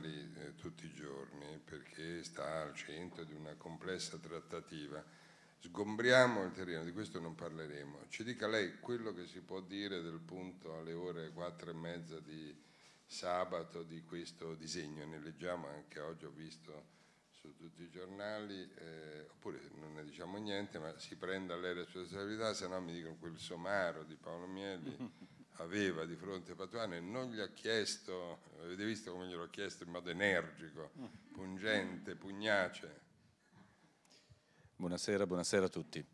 giornali eh, tutti i giorni perché sta al centro di una complessa trattativa. Sgombriamo il terreno, di questo non parleremo. Ci dica lei quello che si può dire del punto alle ore quattro e mezza di sabato di questo disegno. Ne leggiamo anche oggi, ho visto su tutti i giornali, eh, oppure non ne diciamo niente, ma si prenda lei la responsabilità, se no mi dicono quel somaro di Paolo Mieli. aveva di fronte a Patuano e non gli ha chiesto, avete visto come glielo ha chiesto in modo energico, pungente, pugnace. Buonasera, buonasera a tutti.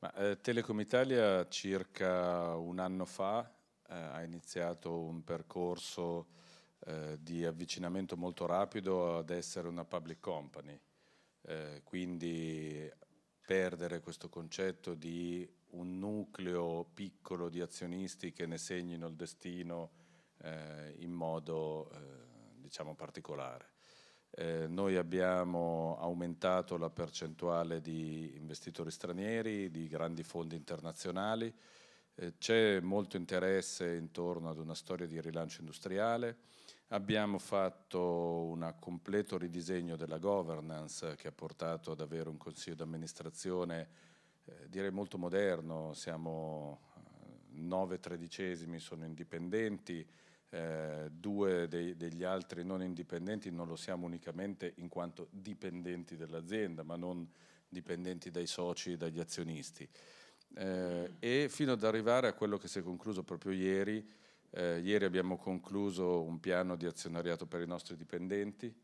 Ma, eh, Telecom Italia circa un anno fa eh, ha iniziato un percorso eh, di avvicinamento molto rapido ad essere una public company, eh, quindi perdere questo concetto di un nucleo piccolo di azionisti che ne segnino il destino eh, in modo eh, diciamo particolare. Eh, noi abbiamo aumentato la percentuale di investitori stranieri, di grandi fondi internazionali, eh, c'è molto interesse intorno ad una storia di rilancio industriale, abbiamo fatto un completo ridisegno della governance che ha portato ad avere un consiglio di amministrazione eh, direi molto moderno, siamo 9 eh, tredicesimi sono indipendenti, eh, due dei, degli altri non indipendenti non lo siamo unicamente in quanto dipendenti dell'azienda, ma non dipendenti dai soci e dagli azionisti. Eh, e fino ad arrivare a quello che si è concluso proprio ieri, eh, ieri abbiamo concluso un piano di azionariato per i nostri dipendenti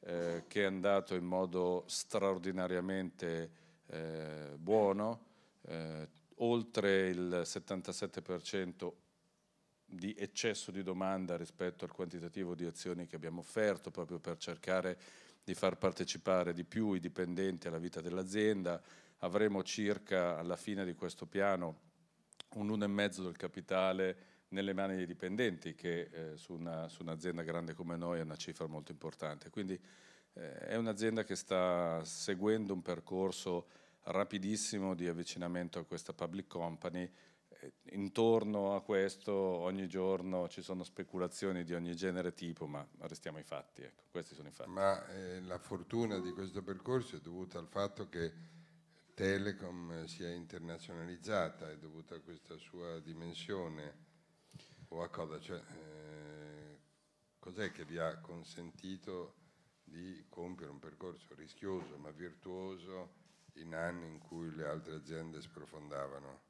eh, che è andato in modo straordinariamente eh, buono, eh, oltre il 77% di eccesso di domanda rispetto al quantitativo di azioni che abbiamo offerto proprio per cercare di far partecipare di più i dipendenti alla vita dell'azienda. Avremo circa alla fine di questo piano un 1,5 del capitale nelle mani dei dipendenti, che eh, su, una, su, un'azienda grande come noi è una cifra molto importante. Quindi eh, è un'azienda che sta seguendo un percorso rapidissimo di avvicinamento a questa public company. Eh, intorno a questo ogni giorno ci sono speculazioni di ogni genere e tipo, ma restiamo ai fatti. Ecco, questi sono i fatti. Ma eh, la fortuna di questo percorso è dovuta al fatto che Telecom eh, si è internazionalizzata, è dovuta a questa sua dimensione o a cosa? Cioè, eh, cos'è che vi ha consentito di compiere un percorso rischioso ma virtuoso? in anni in cui le altre aziende sprofondavano?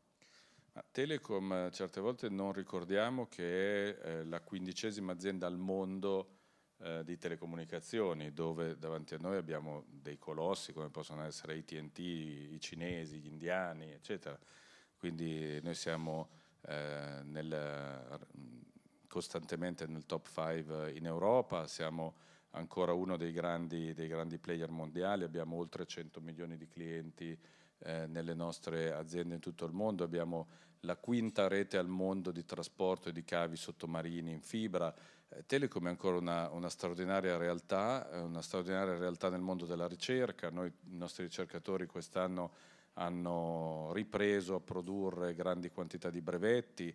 Telecom eh, certe volte non ricordiamo che è eh, la quindicesima azienda al mondo eh, di telecomunicazioni, dove davanti a noi abbiamo dei colossi come possono essere ATT, i cinesi, gli indiani, eccetera. Quindi noi siamo eh, nel, costantemente nel top 5 in Europa, siamo ancora uno dei grandi, dei grandi player mondiali, abbiamo oltre 100 milioni di clienti eh, nelle nostre aziende in tutto il mondo, abbiamo la quinta rete al mondo di trasporto e di cavi sottomarini in fibra. Eh, Telecom è ancora una, una, straordinaria realtà, eh, una straordinaria realtà nel mondo della ricerca, Noi, i nostri ricercatori quest'anno hanno ripreso a produrre grandi quantità di brevetti,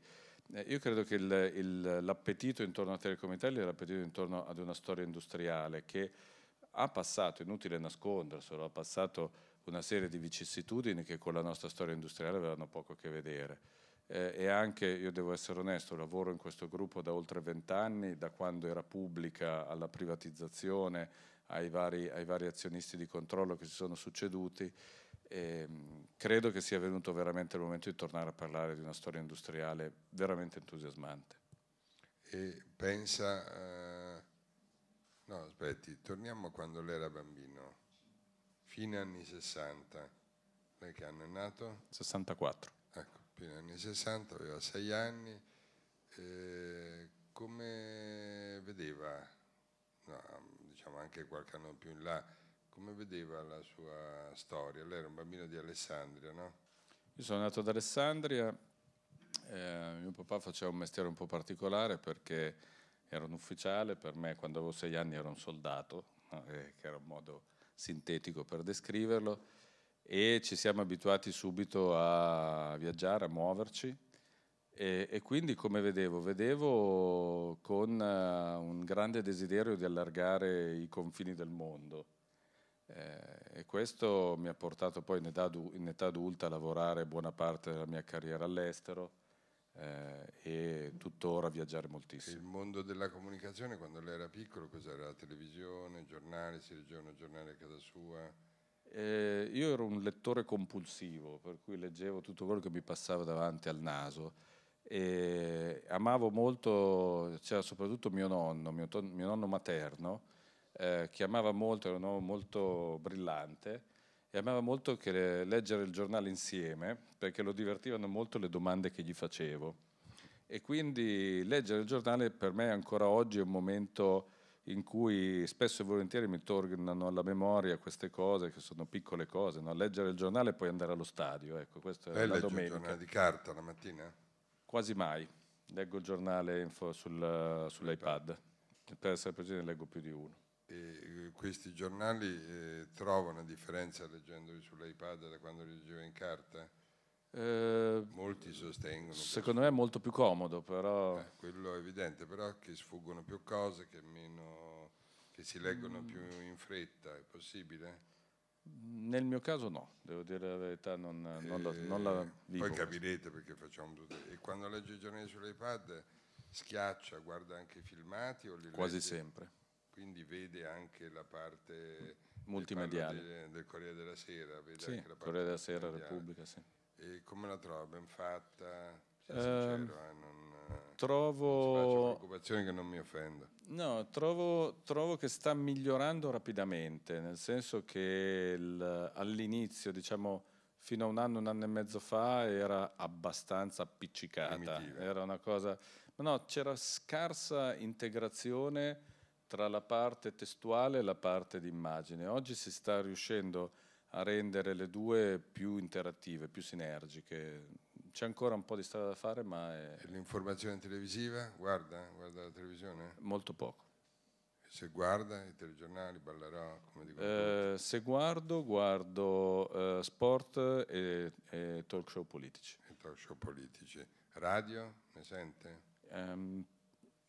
eh, io credo che l'appetito intorno a Telecom Italia è l'appetito intorno ad una storia industriale che ha passato, inutile nasconderselo, ha passato una serie di vicissitudini che con la nostra storia industriale avevano poco a che vedere. Eh, e anche, io devo essere onesto, lavoro in questo gruppo da oltre vent'anni, da quando era pubblica alla privatizzazione, ai vari, ai vari azionisti di controllo che si sono succeduti e ehm, credo che sia venuto veramente il momento di tornare a parlare di una storia industriale veramente entusiasmante. E pensa... Eh, no, aspetti, torniamo a quando lei era bambino, fine anni 60. Lei che anno è nato? 64. Ecco, fine anni 60, aveva 6 anni. Eh, come vedeva, no, diciamo anche qualche anno più in là, come vedeva la sua storia? Lei era un bambino di Alessandria, no? Io sono nato ad Alessandria, eh, mio papà faceva un mestiere un po' particolare perché era un ufficiale, per me quando avevo sei anni era un soldato, no? eh, che era un modo sintetico per descriverlo, e ci siamo abituati subito a viaggiare, a muoverci. E, e quindi come vedevo? Vedevo con uh, un grande desiderio di allargare i confini del mondo eh, e questo mi ha portato poi in età, in età, adulta a lavorare buona parte della mia carriera all'estero eh, e tuttora viaggiare moltissimo. Il mondo della comunicazione quando lei era piccolo, cos'era la televisione, giornali, si leggevano giornali a casa sua? Eh, io ero un lettore compulsivo, per cui leggevo tutto quello che mi passava davanti al naso e amavo molto, c'era cioè soprattutto mio nonno, mio, mio nonno materno, eh, che amava molto, era un uomo molto brillante e amava molto le, leggere il giornale insieme perché lo divertivano molto le domande che gli facevo. E quindi leggere il giornale per me ancora oggi è un momento in cui spesso e volentieri mi tornano alla memoria queste cose che sono piccole cose, no? leggere il giornale e poi andare allo stadio, ecco, questa è la domenica. il giornale di carta la mattina? Quasi mai, leggo il giornale sul, sull'iPad, per essere precisi ne leggo più di uno e eh, questi giornali eh, trova differenza leggendoli sull'iPad da quando li leggeva in carta? Eh, Molti sostengono. Secondo me è molto più comodo, però. Eh, quello è evidente, però che sfuggono più cose, che, meno, che si leggono mm. più in fretta, è possibile? Nel mio caso no, devo dire la verità, non, non, la, non la eh, vivo. Poi capirete perché facciamo tutto. E quando legge i giornali sull'iPad schiaccia, guarda anche i filmati o li Quasi legge? sempre quindi vede anche la parte multimediale del, del Corriere della Sera, vede sì, anche la parte Corriere della Sera, Repubblica, sì. E come la trova? Ben fatta? Sono eh, sincero, eh, non, eh, trovo... faccio preoccupazioni che non mi offendo. No, trovo, trovo, che sta migliorando rapidamente, nel senso che il, all'inizio, diciamo fino a un anno, un anno e mezzo fa, era abbastanza appiccicata. Primitiva. Era una cosa... Ma no, c'era scarsa integrazione tra la parte testuale e la parte d'immagine. Oggi si sta riuscendo a rendere le due più interattive, più sinergiche. C'è ancora un po' di strada da fare, ma... È... L'informazione televisiva? Guarda, guarda la televisione? Molto poco. Se guarda i telegiornali, ballerò, come dico. Eh, se guardo, guardo eh, sport e, e, talk show politici. E talk show politici. Radio, ne sente? Um,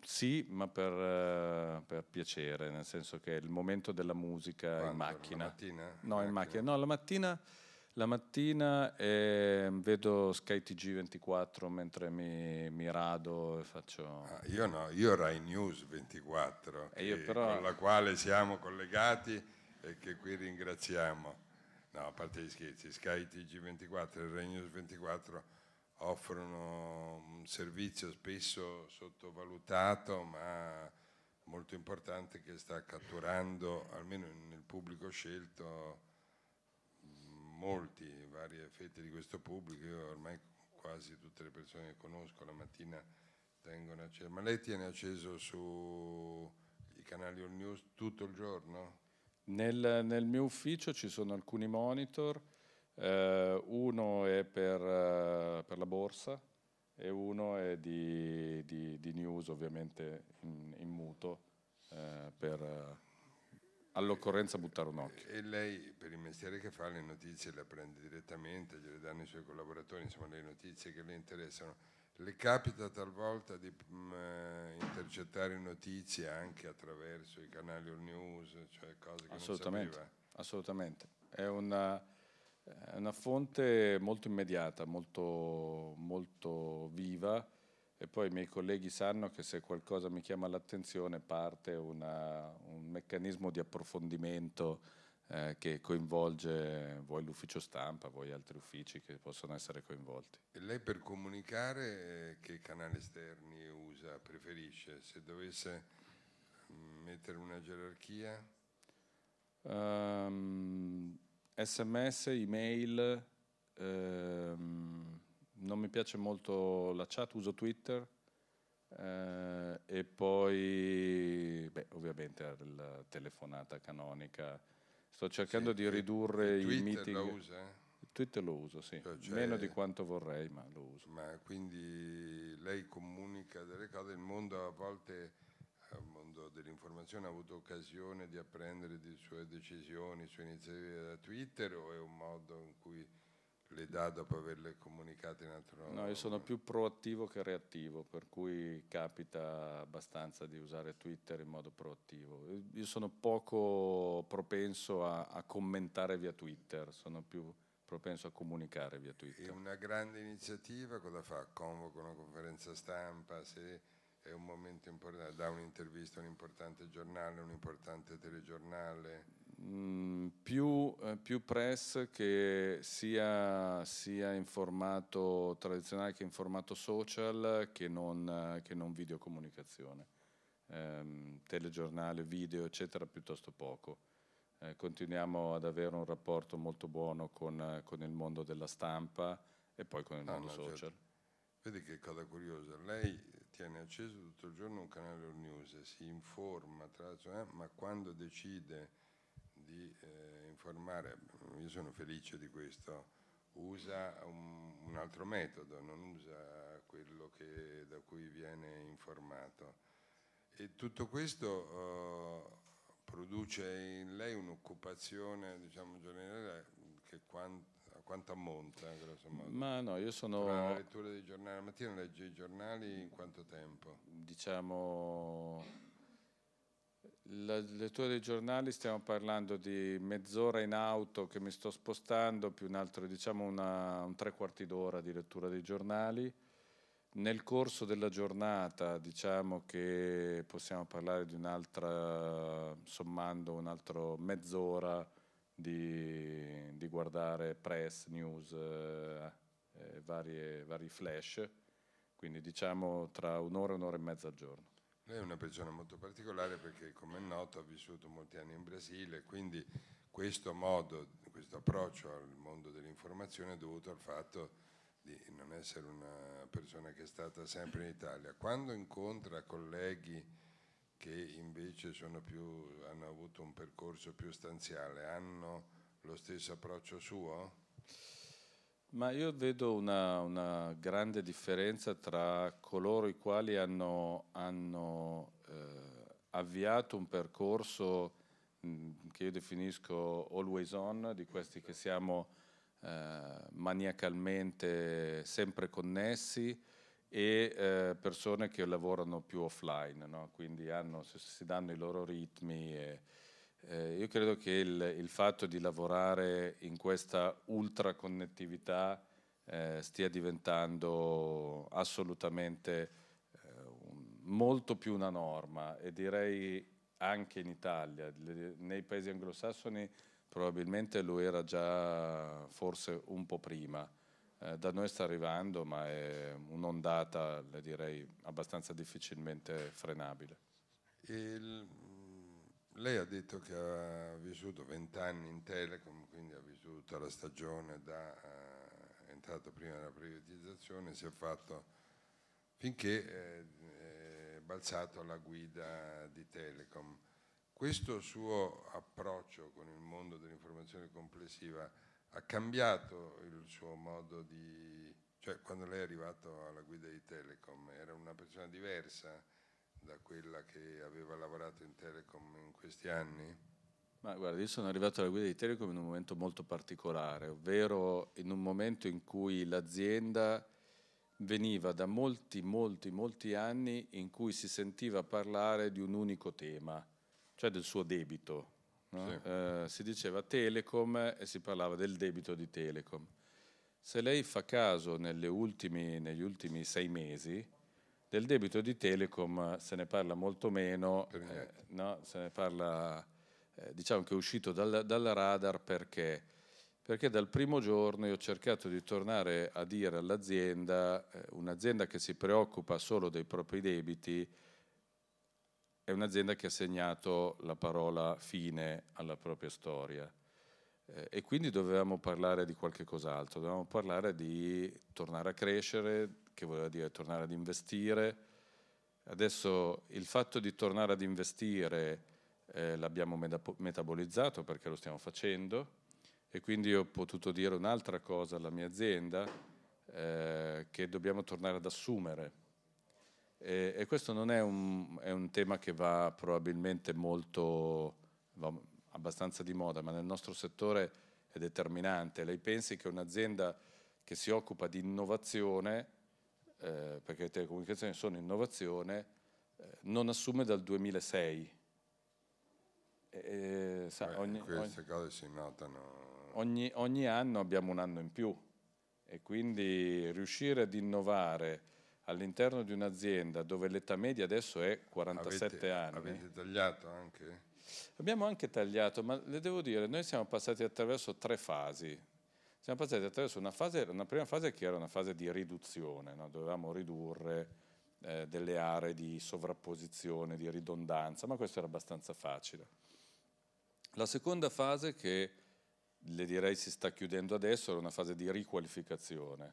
sì, ma per, eh, per, piacere, nel senso che è il momento della musica Quando? in macchina. La mattina? No, in macchina. Ecco. macchina. No, la mattina, la mattina eh, vedo Sky TG24 mentre mi, mi rado e faccio... Ah, io no, io Rai News 24, eh, però... con la quale siamo collegati e che qui ringraziamo. No, a parte gli scherzi, Sky TG24 e Rai News 24 offrono un servizio spesso sottovalutato ma molto importante che sta catturando, almeno nel pubblico scelto, molti, varie fette di questo pubblico, io ormai quasi tutte le persone che conosco la mattina tengono acceso, ma lei tiene acceso sui canali All News tutto il giorno? Nel, nel mio ufficio ci sono alcuni monitor, eh, uno è per, eh, per, la borsa e uno è di, di, di news ovviamente in, in muto eh, per eh, all'occorrenza buttare un occhio. E lei per il mestiere che fa le notizie le prende direttamente, gliele danno i suoi collaboratori, insomma le notizie che le interessano. Le capita talvolta di mh, mm, intercettare notizie anche attraverso i canali all news, cioè cose che assolutamente, non sapeva? Assolutamente, è una è una fonte molto immediata, molto, molto viva e poi i miei colleghi sanno che se qualcosa mi chiama l'attenzione parte una, un meccanismo di approfondimento eh, che coinvolge voi l'ufficio stampa, voi altri uffici che possono essere coinvolti. E lei per comunicare eh, che canali esterni usa, preferisce? Se dovesse mm, mettere una gerarchia? Um, sms, email, ehm, non mi piace molto la chat, uso Twitter eh, e poi beh, ovviamente la telefonata canonica. Sto cercando sì, di ridurre il, il meeting. Lo usa? Eh? Twitter lo uso, sì. Cioè, Meno di quanto vorrei, ma lo uso. Ma quindi lei comunica delle cose, il mondo a volte al mondo dell'informazione ha avuto occasione di apprendere di sue decisioni, sue iniziative da Twitter o è un modo in cui le dà dopo averle comunicate in altro modo? No, io sono più proattivo che reattivo, per cui capita abbastanza di usare Twitter in modo proattivo. Io sono poco propenso a, a commentare via Twitter, sono più propenso a comunicare via Twitter. È una grande iniziativa, cosa fa? Convoca una conferenza stampa? Se è un momento importante, da un'intervista a un importante giornale, un importante telegiornale? Mm, più, eh, più, press che sia, sia, in formato tradizionale che in formato social che non, eh, che non videocomunicazione. Eh, telegiornale, video, eccetera, piuttosto poco. Eh, continuiamo ad avere un rapporto molto buono con, eh, con, il mondo della stampa e poi con il ah, mondo no, certo. social. Certo. Vedi che cosa curiosa, lei tiene acceso tutto il giorno un canale All News, si informa, tra, eh, ma quando decide di eh, informare, io sono felice di questo, usa un, un altro metodo, non usa quello che, da cui viene informato. E tutto questo eh, produce in lei un'occupazione diciamo, giornaliera che quanto quanto ammonta? Eh, Ma no, io sono... Tra la lettura dei giornali, la mattina legge i giornali in quanto tempo? Diciamo, la lettura dei giornali stiamo parlando di mezz'ora in auto che mi sto spostando, più un altro, diciamo una, un tre quarti d'ora di lettura dei giornali. Nel corso della giornata diciamo che possiamo parlare di un'altra, sommando un altro mezz'ora di, di guardare press, news, eh, eh, varie, vari flash, quindi diciamo tra un'ora e un'ora e mezza al giorno. Lei è una persona molto particolare perché, come è noto, ha vissuto molti anni in Brasile, quindi questo modo, questo approccio al mondo dell'informazione è dovuto al fatto di non essere una persona che è stata sempre in Italia. Quando incontra colleghi che invece più, hanno avuto un percorso più stanziale, hanno lo stesso approccio suo? Ma io vedo una, una grande differenza tra coloro i quali hanno, hanno eh, avviato un percorso che io definisco always on, di questi che siamo eh, maniacalmente sempre connessi, e eh, persone che lavorano più offline, no? quindi hanno, si danno i loro ritmi. E, eh, io credo che il, il, fatto di lavorare in questa ultra connettività eh, stia diventando assolutamente eh, un, molto più una norma e direi anche in Italia, le, nei paesi anglosassoni probabilmente lo era già forse un po' prima eh, da noi sta arrivando, ma è un'ondata, le direi, abbastanza difficilmente frenabile. Il, mm, lei ha detto che ha vissuto vent'anni in Telecom, quindi ha vissuto la stagione da eh, entrato prima della privatizzazione, si è fatto finché eh, è balzato alla guida di Telecom. Questo suo approccio con il mondo dell'informazione complessiva ha cambiato il suo modo di... cioè quando lei è arrivato alla guida di Telecom era una persona diversa da quella che aveva lavorato in Telecom in questi anni? Ma guarda, io sono arrivato alla guida di Telecom in un momento molto particolare, ovvero in un momento in cui l'azienda veniva da molti, molti, molti anni in cui si sentiva parlare di un unico tema, cioè del suo debito, no? sì. eh, si diceva Telecom e si parlava del debito di Telecom. Se lei fa caso ultimi, negli ultimi sei mesi, del debito di Telecom se ne parla molto meno, eh, no? se ne parla, eh, diciamo che è uscito dal, dal radar perché, perché dal primo giorno io ho cercato di tornare a dire all'azienda, eh, un'azienda che si preoccupa solo dei propri debiti, è un'azienda che ha segnato la parola fine alla propria storia eh, e quindi dovevamo parlare di qualche cos'altro, dovevamo parlare di tornare a crescere, che voleva dire tornare ad investire. Adesso il fatto di tornare ad investire eh, l'abbiamo metabolizzato perché lo stiamo facendo e quindi ho potuto dire un'altra cosa alla mia azienda eh, che dobbiamo tornare ad assumere e, e questo non è un, è un, tema che va probabilmente molto, va abbastanza di moda, ma nel nostro settore è determinante. Lei pensi che un'azienda che si occupa di innovazione, eh, perché le telecomunicazioni sono innovazione, eh, non assume dal 2006. E, Beh, sa, ogni, queste ogni, cose si notano. Ogni, ogni anno abbiamo un anno in più e quindi riuscire ad innovare all'interno di un'azienda dove l'età media adesso è 47 avete, anni. Avete tagliato anche? Abbiamo anche tagliato, ma le devo dire, noi siamo passati attraverso tre fasi. Siamo passati attraverso una, fase, una prima fase che era una fase di riduzione, no? dovevamo ridurre eh, delle aree di sovrapposizione, di ridondanza, ma questo era abbastanza facile. La seconda fase che le direi si sta chiudendo adesso era una fase di riqualificazione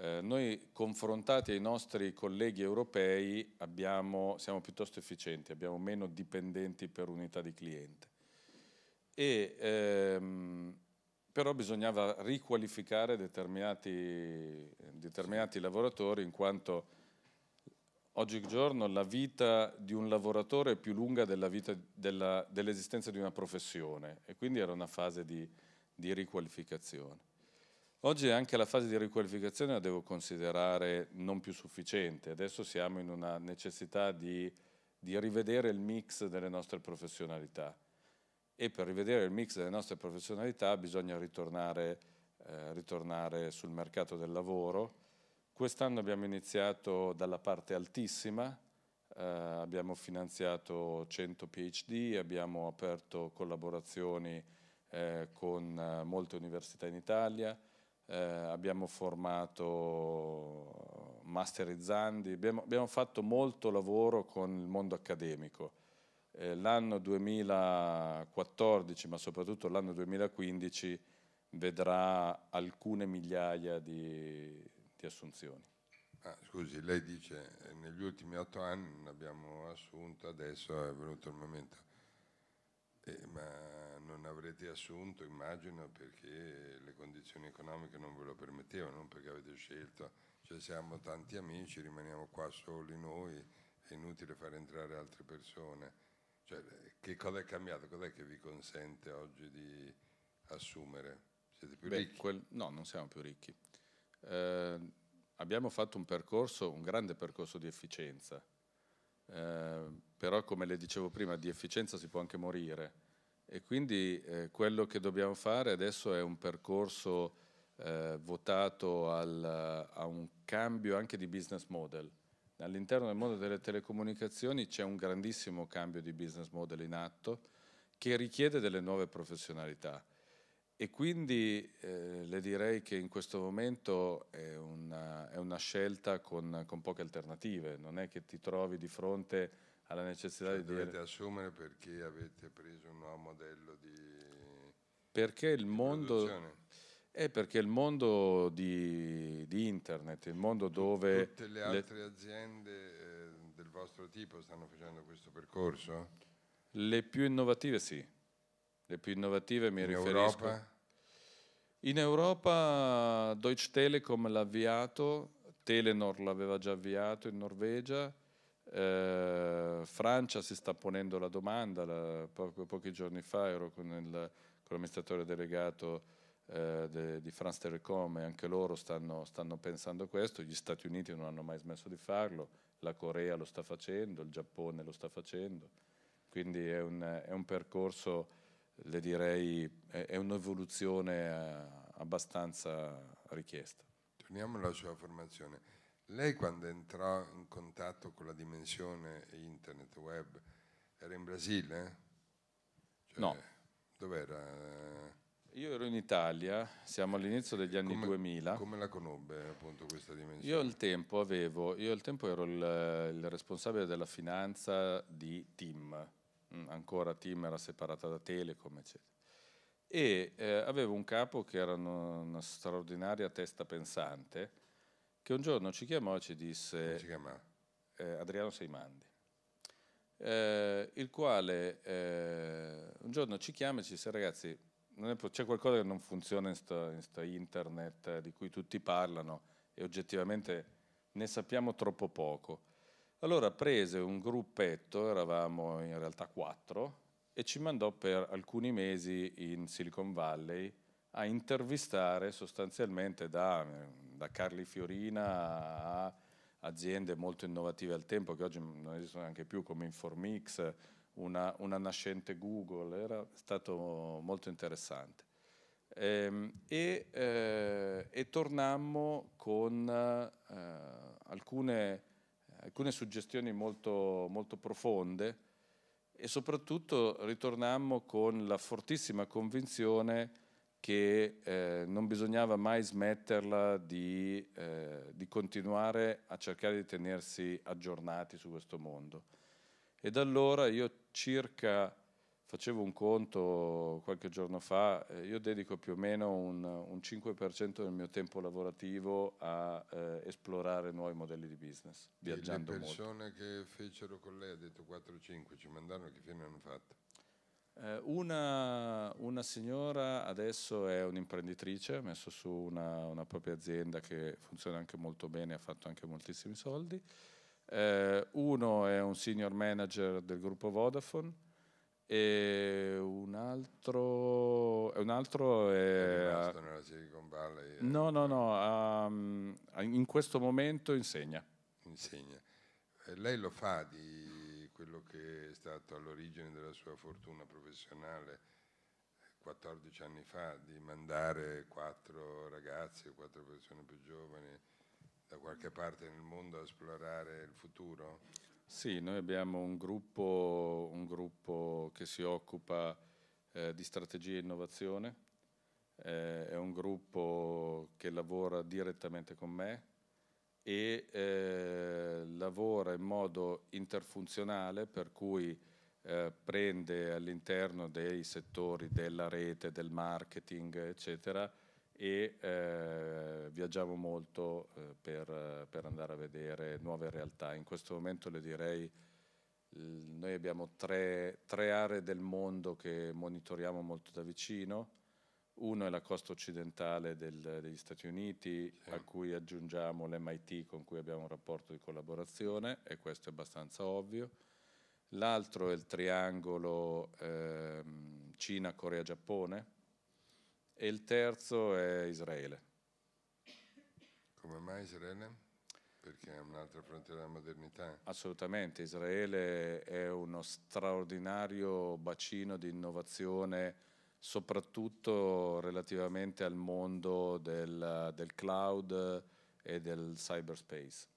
eh, noi confrontati ai nostri colleghi europei abbiamo, siamo piuttosto efficienti, abbiamo meno dipendenti per unità di cliente. E, ehm, però bisognava riqualificare determinati, determinati lavoratori in quanto oggigiorno la vita di un lavoratore è più lunga dell'esistenza dell di una professione e quindi era una fase di, di riqualificazione. Oggi anche la fase di riqualificazione la devo considerare non più sufficiente, adesso siamo in una necessità di, di rivedere il mix delle nostre professionalità e per rivedere il mix delle nostre professionalità bisogna ritornare, eh, ritornare sul mercato del lavoro. Quest'anno abbiamo iniziato dalla parte altissima, eh, abbiamo finanziato 100 PhD, abbiamo aperto collaborazioni eh, con eh, molte università in Italia, eh, abbiamo formato masterizzandi, abbiamo, abbiamo, fatto molto lavoro con il mondo accademico. Eh, l'anno 2014, ma soprattutto l'anno 2015, vedrà alcune migliaia di, di assunzioni. Ah, scusi, lei dice che eh, negli ultimi otto anni non abbiamo assunto, adesso è venuto il momento eh, ma non avrete assunto, immagino, perché le condizioni economiche non ve lo permettevano, non perché avete scelto, cioè siamo tanti amici, rimaniamo qua soli noi, è inutile far entrare altre persone. Cioè, che cosa è cambiato? Cos'è che vi consente oggi di assumere? Siete più Beh, ricchi? Quel, no, non siamo più ricchi. Eh, abbiamo fatto un percorso, un grande percorso di efficienza eh, però come le dicevo prima di efficienza si può anche morire e quindi eh, quello che dobbiamo fare adesso è un percorso eh, votato al, a un cambio anche di business model. All'interno del mondo delle telecomunicazioni c'è un grandissimo cambio di business model in atto che richiede delle nuove professionalità. E quindi eh, le direi che in questo momento è una, è una scelta con, con, poche alternative, non è che ti trovi di fronte alla necessità cioè, di... Dovete dire... assumere perché avete preso un nuovo modello di... Perché il di mondo... È eh, perché il mondo di, di, internet, il mondo dove... Tutte le altre le... aziende eh, del vostro tipo stanno facendo questo percorso? Le più innovative sì le più innovative mi in riferisco... Europa? In Europa Deutsche Telekom l'ha avviato, Telenor l'aveva già avviato in Norvegia, eh, Francia si sta ponendo la domanda, la, poco, pochi giorni fa ero con, il, con l'amministratore delegato eh, de, di France Telecom e anche loro stanno, stanno pensando questo, gli Stati Uniti non hanno mai smesso di farlo, la Corea lo sta facendo, il Giappone lo sta facendo, quindi è un, è un percorso le direi è, è un'evoluzione eh, abbastanza richiesta. Torniamo alla sua formazione. Lei quando entrò in contatto con la dimensione internet web era in Brasile? Cioè, no. Dov'era? Io ero in Italia, siamo all'inizio degli anni come, 2000. Come la conobbe appunto questa dimensione? Io al tempo avevo, io al tempo ero il, il responsabile della finanza di TIM, Mm, ancora TIM era separata da Telecom, eccetera. E eh, avevo un capo che era una straordinaria testa pensante, che un giorno ci chiamò e ci disse... Eh, Adriano Seimandi. Eh, il quale eh, un giorno ci chiama e ci dice ragazzi c'è qualcosa che non funziona in questo in internet eh, di cui tutti parlano e oggettivamente ne sappiamo troppo poco allora prese un gruppetto, eravamo in realtà quattro, e ci mandò per alcuni mesi in Silicon Valley a intervistare sostanzialmente da, da Carli Fiorina a aziende molto innovative al tempo, che oggi non esistono neanche più, come Informix, una, una nascente Google, era stato molto interessante. Ehm, e, e, eh, e tornammo con eh, alcune alcune suggestioni molto, molto profonde e soprattutto ritornammo con la fortissima convinzione che eh, non bisognava mai smetterla di, eh, di, continuare a cercare di tenersi aggiornati su questo mondo. E da allora io circa facevo un conto qualche giorno fa, eh, io dedico più o meno un, un 5% del mio tempo lavorativo a eh, esplorare nuovi modelli di business, viaggiando molto. Le persone molto. che fecero con lei, ha detto 4-5, o ci mandarono che fine hanno fatto? Eh, una, una, signora adesso è un'imprenditrice, ha messo su una, una propria azienda che funziona anche molto bene, ha fatto anche moltissimi soldi. Eh, uno è un senior manager del gruppo Vodafone, e un altro, un altro è, eh, rimasto nella Silicon Valley. Eh. No, no, no, um, in questo momento insegna. Insegna. E eh, lei lo fa di quello che è stato all'origine della sua fortuna professionale 14 anni fa, di mandare quattro ragazzi o quattro persone più giovani da qualche parte nel mondo a esplorare il futuro? Sì, noi abbiamo un gruppo, un gruppo che si occupa eh, di strategia e innovazione, eh, è un gruppo che lavora direttamente con me e eh, lavora in modo interfunzionale per cui eh, prende all'interno dei settori della rete, del marketing, eccetera, e eh, viaggiamo molto eh, per, per, andare a vedere nuove realtà. In questo momento le direi, noi abbiamo tre, tre aree del mondo che monitoriamo molto da vicino. Uno è la costa occidentale del, degli Stati Uniti, sì. a cui aggiungiamo l'MIT con cui abbiamo un rapporto di collaborazione, e questo è abbastanza ovvio. L'altro è il triangolo ehm, Cina-Corea-Giappone, e il terzo è Israele. Come mai Israele? Perché è un'altra frontiera della modernità? Assolutamente, Israele è uno straordinario bacino di innovazione soprattutto relativamente al mondo del, del cloud e del cyberspace,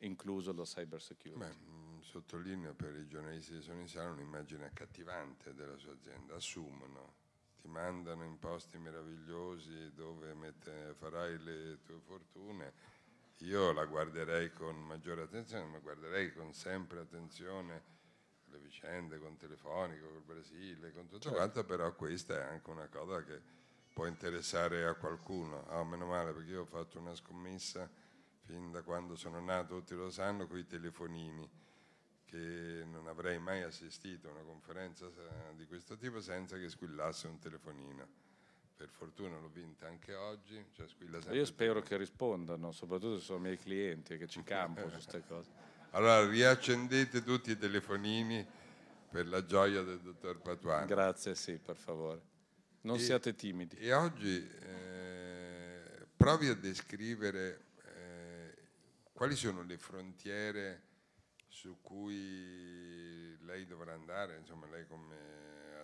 incluso la cybersecurity. Beh, mm, sottolineo per i giornalisti che sono in sala un'immagine accattivante della sua azienda, assumono ti mandano in posti meravigliosi dove mette, farai le tue fortune, io la guarderei con maggiore attenzione, ma guarderei con sempre attenzione le vicende con Telefonico, con il Brasile, con tutto certo. quanto, però questa è anche una cosa che può interessare a qualcuno. Ah, meno male perché io ho fatto una scommessa fin da quando sono nato, tutti lo sanno, con i telefonini che non avrei mai assistito a una conferenza di questo tipo senza che squillasse un telefonino. Per fortuna l'ho vinta anche oggi. Cioè Io spero che rispondano, soprattutto se sono miei clienti che ci campo su queste cose. Allora riaccendete tutti i telefonini per la gioia del dottor Patuano. Grazie, sì, per favore. Non e, siate timidi. E oggi eh, provi a descrivere eh, quali sono le frontiere su cui lei dovrà andare, insomma lei come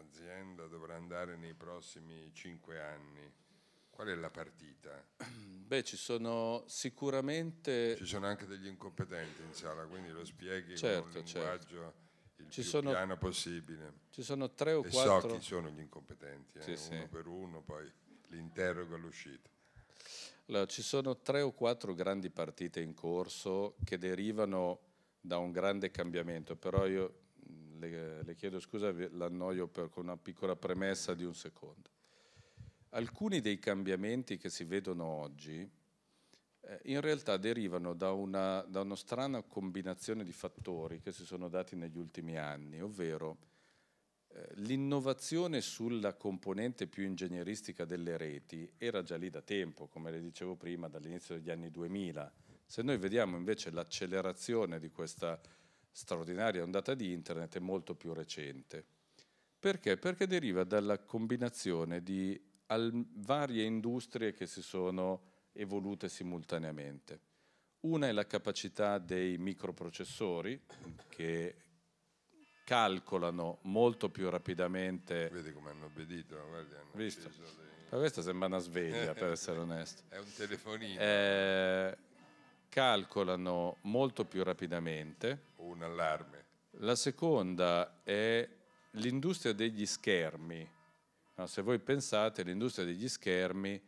azienda dovrà andare nei prossimi cinque anni? Qual è la partita? Beh, ci sono sicuramente... Ci sono anche degli incompetenti in sala, quindi lo spieghi certo, con un certo, certo. linguaggio certo. il ci più sono, piano possibile. Ci sono tre o e quattro... so chi sono gli incompetenti, eh? sì, uno sì. per uno, poi l'interrogo all'uscita. Allora, ci sono tre o quattro grandi partite in corso che derivano da un grande cambiamento, però io le, le chiedo scusa, l'annoio con una piccola premessa di un secondo. Alcuni dei cambiamenti che si vedono oggi eh, in realtà derivano da una, da una strana combinazione di fattori che si sono dati negli ultimi anni, ovvero eh, L'innovazione sulla componente più ingegneristica delle reti era già lì da tempo, come le dicevo prima, dall'inizio degli anni 2000. Se noi vediamo invece l'accelerazione di questa straordinaria ondata di internet è molto più recente. Perché? Perché deriva dalla combinazione di varie industrie che si sono evolute simultaneamente. Una è la capacità dei microprocessori che calcolano molto più rapidamente. Vedi come hanno obbedito, guardi, hanno visto. Dei... Per questo sembra una sveglia, per essere onesto. è un telefonino. Eh, calcolano molto più rapidamente. Un allarme. La seconda è l'industria degli schermi. No, se voi pensate, l'industria degli schermi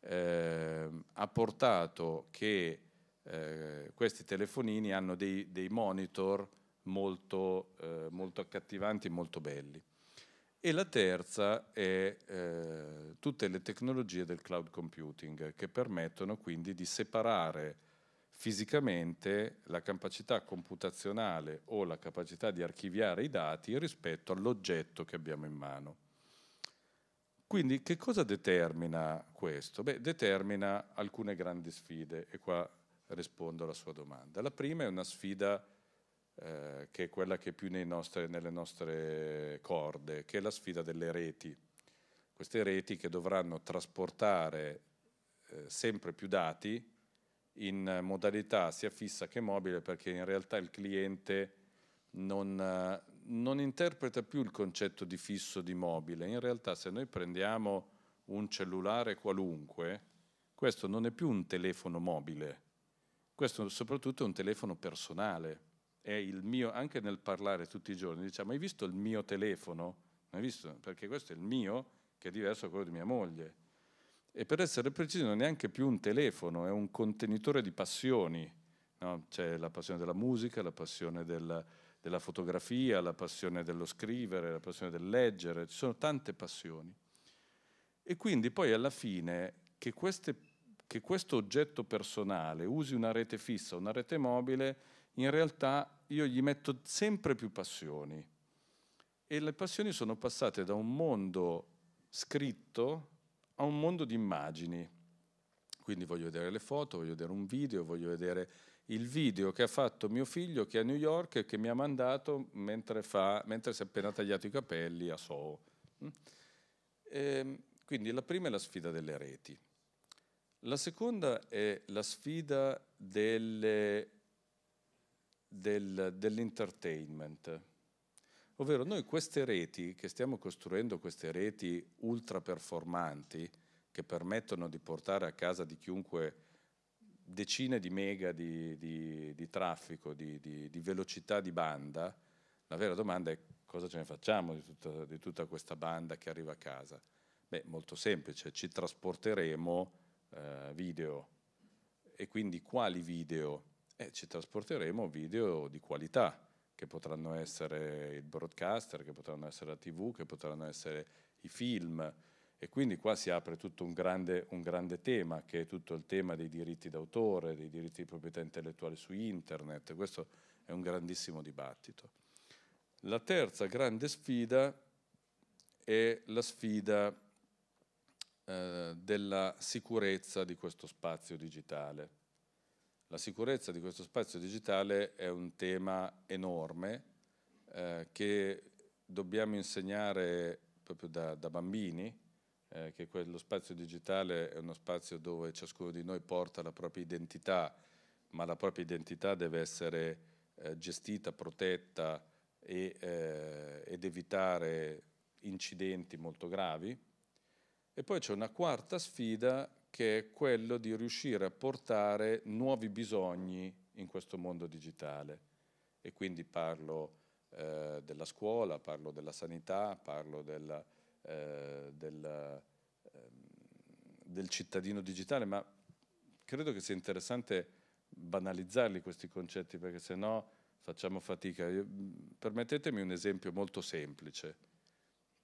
eh, ha portato che eh, questi telefonini hanno dei, dei monitor molto, eh, molto accattivanti, molto belli. E la terza è eh, tutte le tecnologie del cloud computing che permettono quindi di separare fisicamente la capacità computazionale o la capacità di archiviare i dati rispetto all'oggetto che abbiamo in mano. Quindi che cosa determina questo? Beh, determina alcune grandi sfide e qua rispondo alla sua domanda. La prima è una sfida eh, che è quella che è più nostre, nelle nostre corde, che è la sfida delle reti. Queste reti che dovranno trasportare eh, sempre più dati in eh, modalità sia fissa che mobile perché in realtà il cliente non, eh, non interpreta più il concetto di fisso di mobile. In realtà se noi prendiamo un cellulare qualunque, questo non è più un telefono mobile, questo soprattutto è un telefono personale. È il mio, anche nel parlare tutti i giorni, diciamo, hai visto il mio telefono? Hai visto? Perché questo è il mio, che è diverso da quello di mia moglie e per essere preciso non è neanche più un telefono, è un contenitore di passioni. No? C'è la passione della musica, la passione del, della fotografia, la passione dello scrivere, la passione del leggere, ci sono tante passioni. E quindi poi alla fine che, queste, che questo oggetto personale usi una rete fissa, una rete mobile, in realtà io gli metto sempre più passioni. E le passioni sono passate da un mondo scritto, a un mondo di immagini. Quindi voglio vedere le foto, voglio vedere un video, voglio vedere il video che ha fatto mio figlio che è a New York e che mi ha mandato mentre, fa, mentre si è appena tagliato i capelli a Soho. Mm? Ehm, quindi la prima è la sfida delle reti. La seconda è la sfida delle, del, dell'entertainment Ovvero noi queste reti che stiamo costruendo, queste reti ultra performanti, che permettono di portare a casa di chiunque decine di mega di, di, di traffico, di, di, velocità di banda, la vera domanda è cosa ce ne facciamo tutta, di tutta, questa banda che arriva a casa? Beh, molto semplice, ci trasporteremo eh, video. E quindi quali video? Eh, ci trasporteremo video di qualità, che potranno essere il broadcaster, che potranno essere la tv, che potranno essere i film. E quindi qua si apre tutto un grande, un grande tema, che è tutto il tema dei diritti d'autore, dei diritti di proprietà intellettuale su internet. Questo è un grandissimo dibattito. La terza grande sfida è la sfida eh, della sicurezza di questo spazio digitale la sicurezza di questo spazio digitale è un tema enorme eh, che dobbiamo insegnare proprio da, da bambini, eh, che quello spazio digitale è uno spazio dove ciascuno di noi porta la propria identità, ma la propria identità deve essere eh, gestita, protetta e, eh, ed evitare incidenti molto gravi. E poi c'è una quarta sfida che è quello di riuscire a portare nuovi bisogni in questo mondo digitale. E quindi parlo eh, della scuola, parlo della sanità, parlo della, eh, della, eh, del cittadino digitale, ma credo che sia interessante banalizzarli questi concetti perché se no facciamo fatica. permettetemi un esempio molto semplice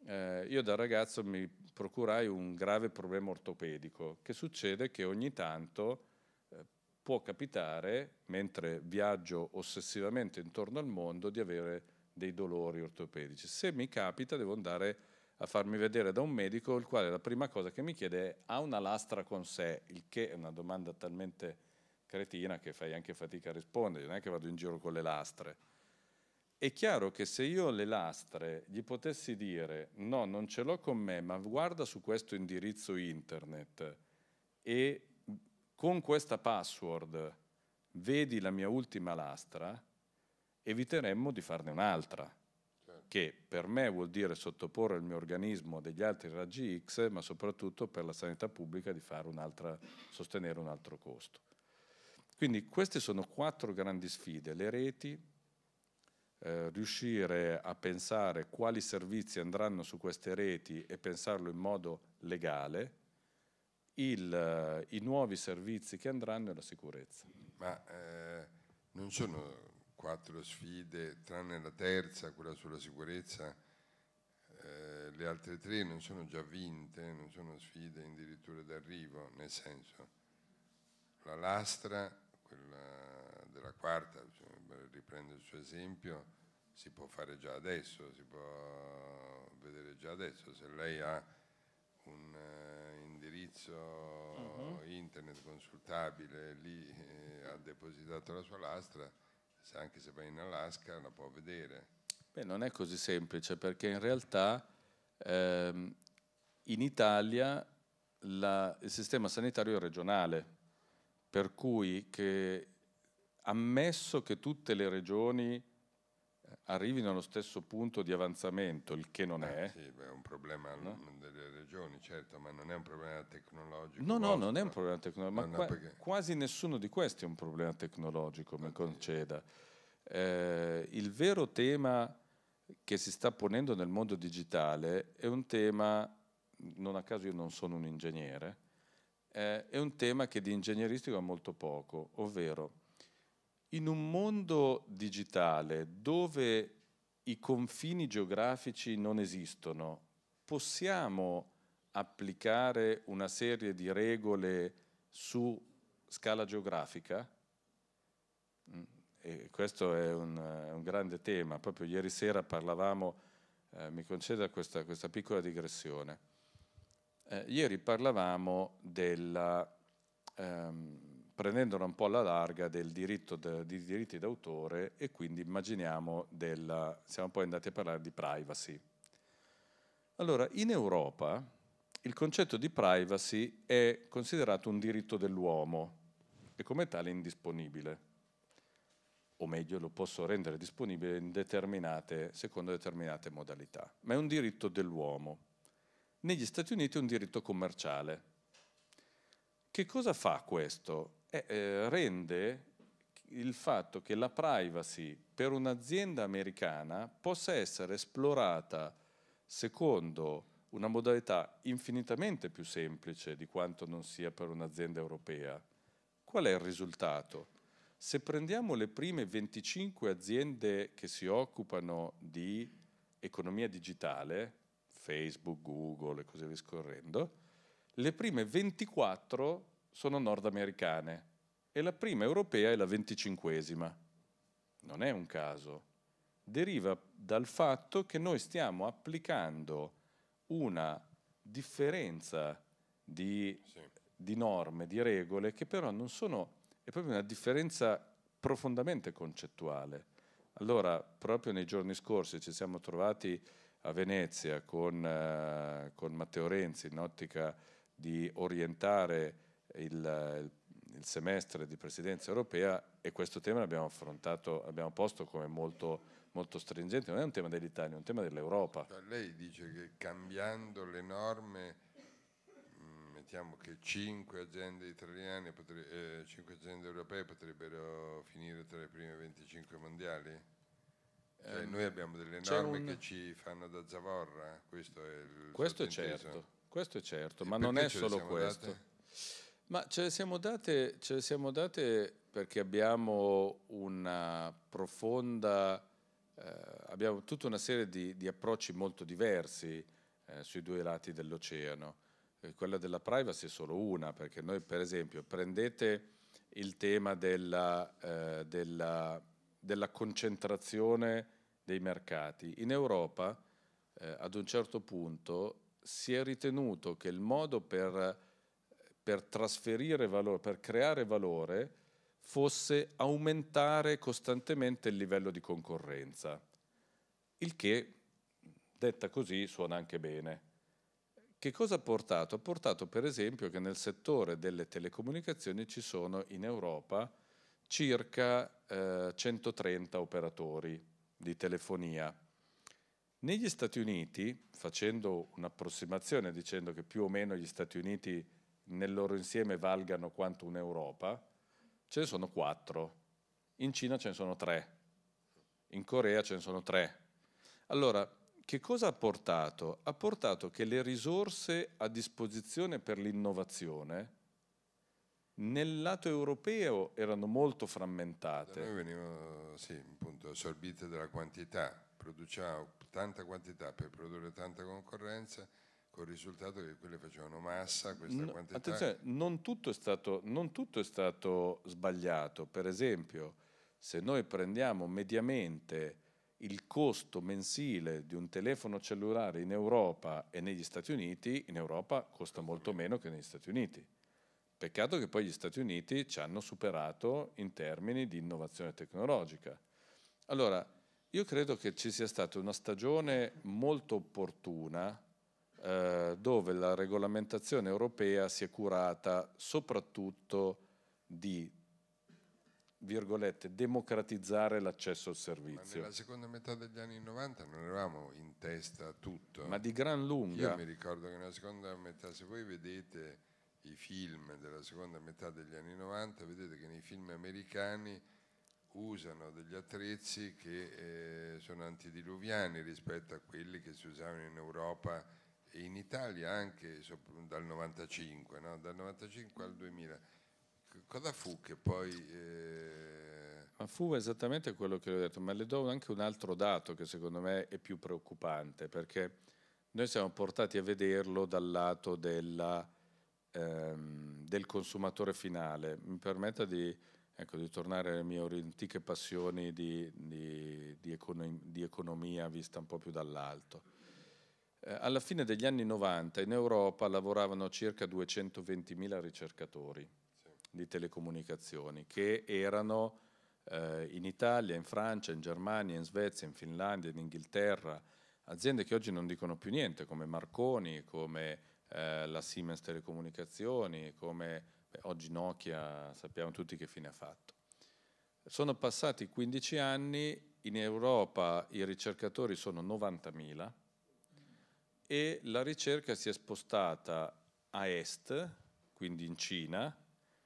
eh, io da ragazzo mi procurai un grave problema ortopedico, che succede che ogni tanto eh, può capitare, mentre viaggio ossessivamente intorno al mondo, di avere dei dolori ortopedici. Se mi capita devo andare a farmi vedere da un medico, il quale la prima cosa che mi chiede è ha una lastra con sé, il che è una domanda talmente cretina che fai anche fatica a rispondere, non è che vado in giro con le lastre. È chiaro che se io le lastre gli potessi dire no, non ce l'ho con me, ma guarda su questo indirizzo internet e con questa password vedi la mia ultima lastra, eviteremmo di farne un'altra, certo. che per me vuol dire sottoporre il mio organismo a degli altri raggi X, ma soprattutto per la sanità pubblica di un'altra, sostenere un altro costo. Quindi queste sono quattro grandi sfide, le reti, eh, riuscire a pensare quali servizi andranno su queste reti e pensarlo in modo legale, il, eh, i nuovi servizi che andranno e la sicurezza. Ma eh, non sono quattro sfide, tranne la terza, quella sulla sicurezza, eh, le altre tre non sono già vinte, non sono sfide addirittura d'arrivo, nel senso la lastra, quella della quarta, riprende il suo esempio, si può fare già adesso, si può vedere già adesso. Se lei ha un eh, indirizzo uh mhm. -huh. internet consultabile, lì eh, ha depositato la sua lastra, se anche se va in Alaska la può vedere. Beh, non è così semplice perché in realtà ehm, in Italia la, il sistema sanitario è regionale, per cui che ammesso che tutte le regioni eh, arrivino allo stesso punto di avanzamento, il che non eh, è. Sì, è un problema no? delle regioni, certo, ma non è un problema tecnologico. No, vostro. no, non è un problema tecnologico, ma qua, perché... quasi nessuno di questi è un problema tecnologico, mi conceda. Eh, il vero tema che si sta ponendo nel mondo digitale è un tema, non a caso io non sono un ingegnere, eh, è un tema che di ingegneristico ha molto poco, ovvero in un mondo digitale dove i confini geografici non esistono, possiamo applicare una serie di regole su scala geografica? Mm, e questo è un, eh, un, grande tema. Proprio ieri sera parlavamo, eh, mi conceda questa, questa piccola digressione. Eh, ieri parlavamo della, ehm, prendendola un po' alla larga del diritto de, di diritti d'autore e quindi immaginiamo della, siamo poi andati a parlare di privacy. Allora, in Europa il concetto di privacy è considerato un diritto dell'uomo e come tale indisponibile, o meglio lo posso rendere disponibile determinate, secondo determinate modalità, ma è un diritto dell'uomo. Negli Stati Uniti è un diritto commerciale, che cosa fa questo? Eh, eh, rende il fatto che la privacy per un'azienda americana possa essere esplorata secondo una modalità infinitamente più semplice di quanto non sia per un'azienda europea. Qual è il risultato? Se prendiamo le prime 25 aziende che si occupano di economia digitale, Facebook, Google e così discorrendo, le prime 24 sono nordamericane e la prima europea è la venticinquesima. Non è un caso. Deriva dal fatto che noi stiamo applicando una differenza di, sì. di norme, di regole, che però non sono, è proprio una differenza profondamente concettuale. Allora, proprio nei giorni scorsi ci siamo trovati a Venezia con, eh, con Matteo Renzi in ottica di orientare il, il semestre di presidenza europea e questo tema l'abbiamo affrontato, l'abbiamo posto come molto molto stringente, non è un tema dell'Italia, è un tema dell'Europa. Lei dice che cambiando le norme, mm, mettiamo che cinque aziende italiane, potre, eh, 5 aziende europee potrebbero finire tra le prime 25 mondiali? Cioè, eh, noi abbiamo delle norme un... che ci fanno da zavorra, questo è il Questo è certo, questo è certo, ma non è solo questo. Date? Ma ce le, siamo date, ce le siamo date perché abbiamo una profonda, eh, abbiamo tutta una serie di, di approcci molto diversi eh, sui due lati dell'oceano. Eh, quella della privacy è solo una, perché noi per esempio prendete il tema della, eh, della, della concentrazione dei mercati. In Europa eh, ad un certo punto si è ritenuto che il modo per, per trasferire valore, per creare valore, fosse aumentare costantemente il livello di concorrenza, il che, detta così, suona anche bene. Che cosa ha portato? Ha portato per esempio che nel settore delle telecomunicazioni ci sono in Europa circa eh, 130 operatori di telefonia negli Stati Uniti, facendo un'approssimazione dicendo che più o meno gli Stati Uniti nel loro insieme valgano quanto un'Europa, ce ne sono quattro. In Cina ce ne sono tre. In Corea ce ne sono tre. Allora, che cosa ha portato? Ha portato che le risorse a disposizione per l'innovazione nel lato europeo erano molto frammentate. Da noi venivano sì, appunto, assorbite dalla quantità, producevamo tanta quantità per produrre tanta concorrenza, con il risultato che quelle facevano massa, questa no, quantità. Attenzione, non tutto, stato, non tutto, è stato sbagliato. Per esempio, se noi prendiamo mediamente il costo mensile di un telefono cellulare in Europa e negli Stati Uniti, in Europa costa molto meno che negli Stati Uniti Peccato che poi gli Stati Uniti ci hanno superato in termini di innovazione tecnologica. Allora, io credo che ci sia stata una stagione molto opportuna eh, dove la regolamentazione europea si è curata soprattutto di virgolette, democratizzare l'accesso al servizio. Ma nella seconda metà degli anni 90 non eravamo in testa tutto. Ma di gran lunga. Io mi ricordo che nella seconda metà, se voi vedete i film della seconda metà degli anni 90, vedete che nei film americani usano degli attrezzi che eh, sono antidiluviani rispetto a quelli che si usavano in Europa e in Italia anche dal 95, no? dal 95 al 2000. Cosa fu che poi... Eh... Ma fu esattamente quello che le ho detto, ma le do anche un altro dato che secondo me è più preoccupante, perché noi siamo portati a vederlo dal lato della ehm, del consumatore finale mi permetta di, ecco, di tornare alle mie antiche passioni di, di, di, econo- di economia vista un po' più dall'alto. Eh, alla fine degli anni 90 in Europa lavoravano circa 220.000 ricercatori sì. di telecomunicazioni che erano eh, in Italia, in Francia, in Germania, in Svezia, in Finlandia, in Inghilterra, aziende che oggi non dicono più niente come Marconi, come eh, la Siemens Telecomunicazioni, come beh, oggi Nokia, sappiamo tutti che fine ha fatto. Sono passati 15 anni, in Europa i ricercatori sono 90.000 e la ricerca si è spostata a est, quindi in Cina,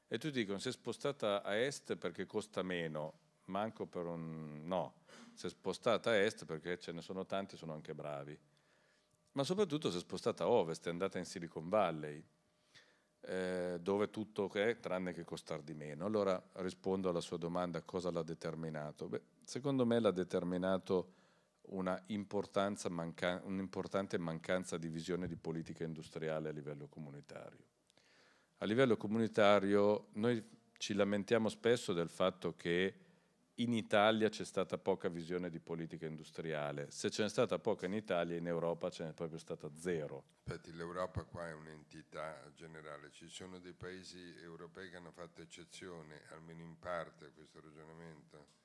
e tutti dicono si è spostata a est perché costa meno, manco per un... no, si è spostata a est perché ce ne sono tanti e sono anche bravi ma soprattutto si è spostata a ovest, è andata in Silicon Valley, eh, dove tutto è tranne che costare di meno. Allora rispondo alla sua domanda cosa l'ha determinato. Beh, secondo me l'ha determinato manca- un'importante mancanza di visione di politica industriale a livello comunitario. A livello comunitario noi ci lamentiamo spesso del fatto che in Italia c'è stata poca visione di politica industriale, se ce n'è stata poca in Italia, in Europa ce n'è proprio stata zero. Aspetti, l'Europa qua è un'entità generale, ci sono dei paesi europei che hanno fatto eccezione, almeno in parte a questo ragionamento.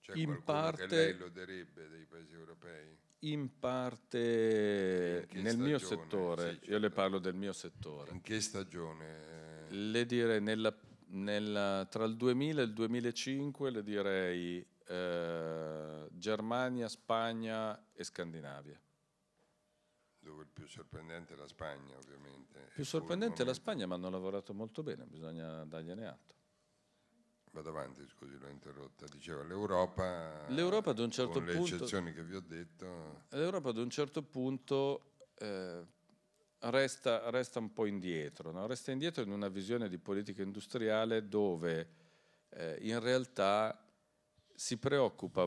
C'è in qualcuno parte, che lei loderebbe dei paesi europei? In parte in nel stagione? mio settore, sì, certo. io le certo. parlo del mio settore. In che stagione? Le direi nella nel, tra il 2000 e il 2005 le direi eh, Germania, Spagna e Scandinavia. Dove il più sorprendente è la Spagna, ovviamente. Più sorprendente è la Spagna, ma hanno lavorato molto bene, bisogna dargliene atto. Vado avanti, scusi, l'ho interrotta. Dicevo, l'Europa, l'Europa ad un certo con punto, le eccezioni che vi ho detto... L'Europa ad un certo punto... Eh, resta, resta un po' indietro, no? resta indietro in una visione di politica industriale dove eh, in realtà si preoccupa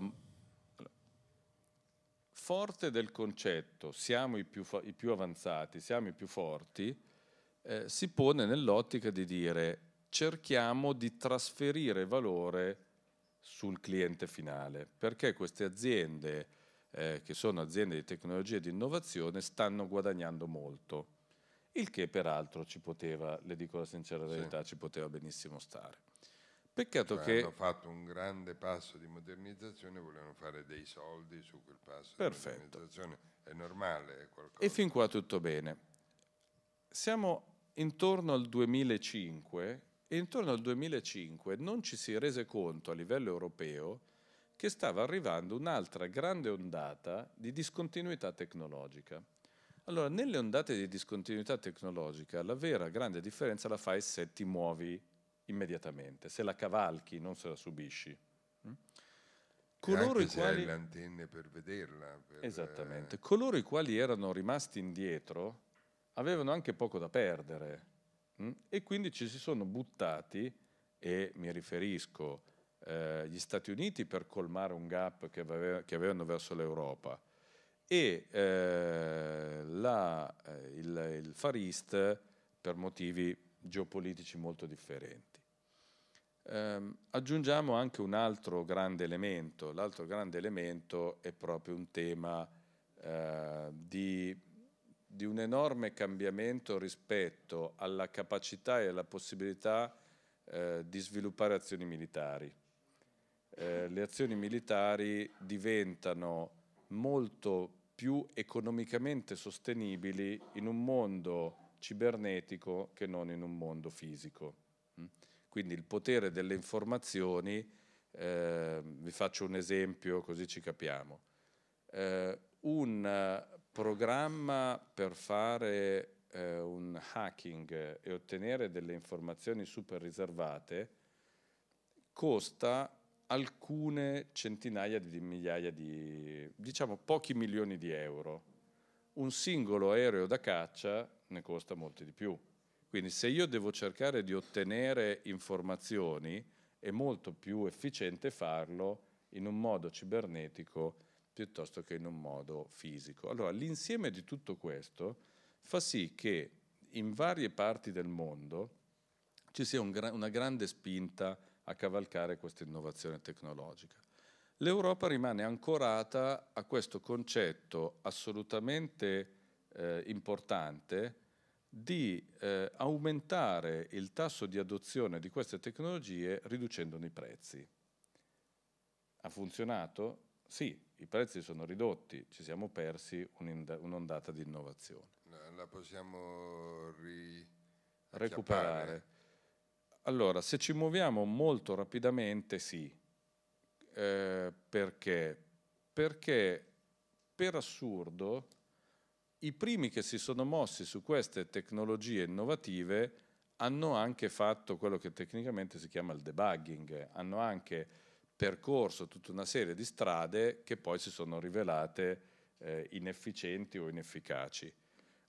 forte del concetto, siamo i più, i più avanzati, siamo i più forti, eh, si pone nell'ottica di dire cerchiamo di trasferire valore sul cliente finale, perché queste aziende eh, che sono aziende di tecnologia e di innovazione, stanno guadagnando molto, il che peraltro ci poteva, le dico la sincera verità, sì. ci poteva benissimo stare. Peccato cioè, che... Hanno fatto un grande passo di modernizzazione, volevano fare dei soldi su quel passo Perfetto. di modernizzazione, è normale. È e fin qua tutto bene. Siamo intorno al 2005 e intorno al 2005 non ci si rese conto a livello europeo che stava arrivando un'altra grande ondata di discontinuità tecnologica. Allora, nelle ondate di discontinuità tecnologica, la vera grande differenza la fai se ti muovi immediatamente, se la cavalchi, non se la subisci. Mm? Coloro i quali... hai le antenne per vederla. Per... Esattamente. Eh, Coloro i quali erano rimasti indietro avevano anche poco da perdere mm? e quindi ci si sono buttati e mi riferisco a eh, gli Stati Uniti per colmare un gap che, aveva, che avevano verso l'Europa e eh, la, eh, il, il Far East per motivi geopolitici molto differenti. Um, aggiungiamo anche un altro grande elemento, l'altro grande elemento è proprio un tema uh, di, di, un enorme cambiamento rispetto alla capacità e alla possibilità uh, di sviluppare azioni militari. Eh, le azioni militari diventano molto più economicamente sostenibili in un mondo cibernetico che non in un mondo fisico. Mm? Quindi il potere delle informazioni, eh, vi faccio un esempio così ci capiamo, eh, un eh, programma per fare eh, un hacking e ottenere delle informazioni super riservate costa alcune centinaia di migliaia di, diciamo, pochi milioni di euro. Un singolo aereo da caccia ne costa molti di più. Quindi se io devo cercare di ottenere informazioni, è molto più efficiente farlo in un modo cibernetico piuttosto che in un modo fisico. Allora, l'insieme di tutto questo fa sì che in varie parti del mondo ci sia un gra- una grande spinta a cavalcare questa innovazione tecnologica. L'Europa rimane ancorata a questo concetto assolutamente eh, importante di eh, aumentare il tasso di adozione di queste tecnologie riducendone i prezzi. Ha funzionato? Sì, i prezzi sono ridotti, ci siamo persi un'ondata di innovazione. La possiamo ri- recuperare. Allora, se ci muoviamo molto rapidamente, sì. Eh, perché? Perché per assurdo i primi che si sono mossi su queste tecnologie innovative hanno anche fatto quello che tecnicamente si chiama il debugging, hanno anche percorso tutta una serie di strade che poi si sono rivelate eh, inefficienti o inefficaci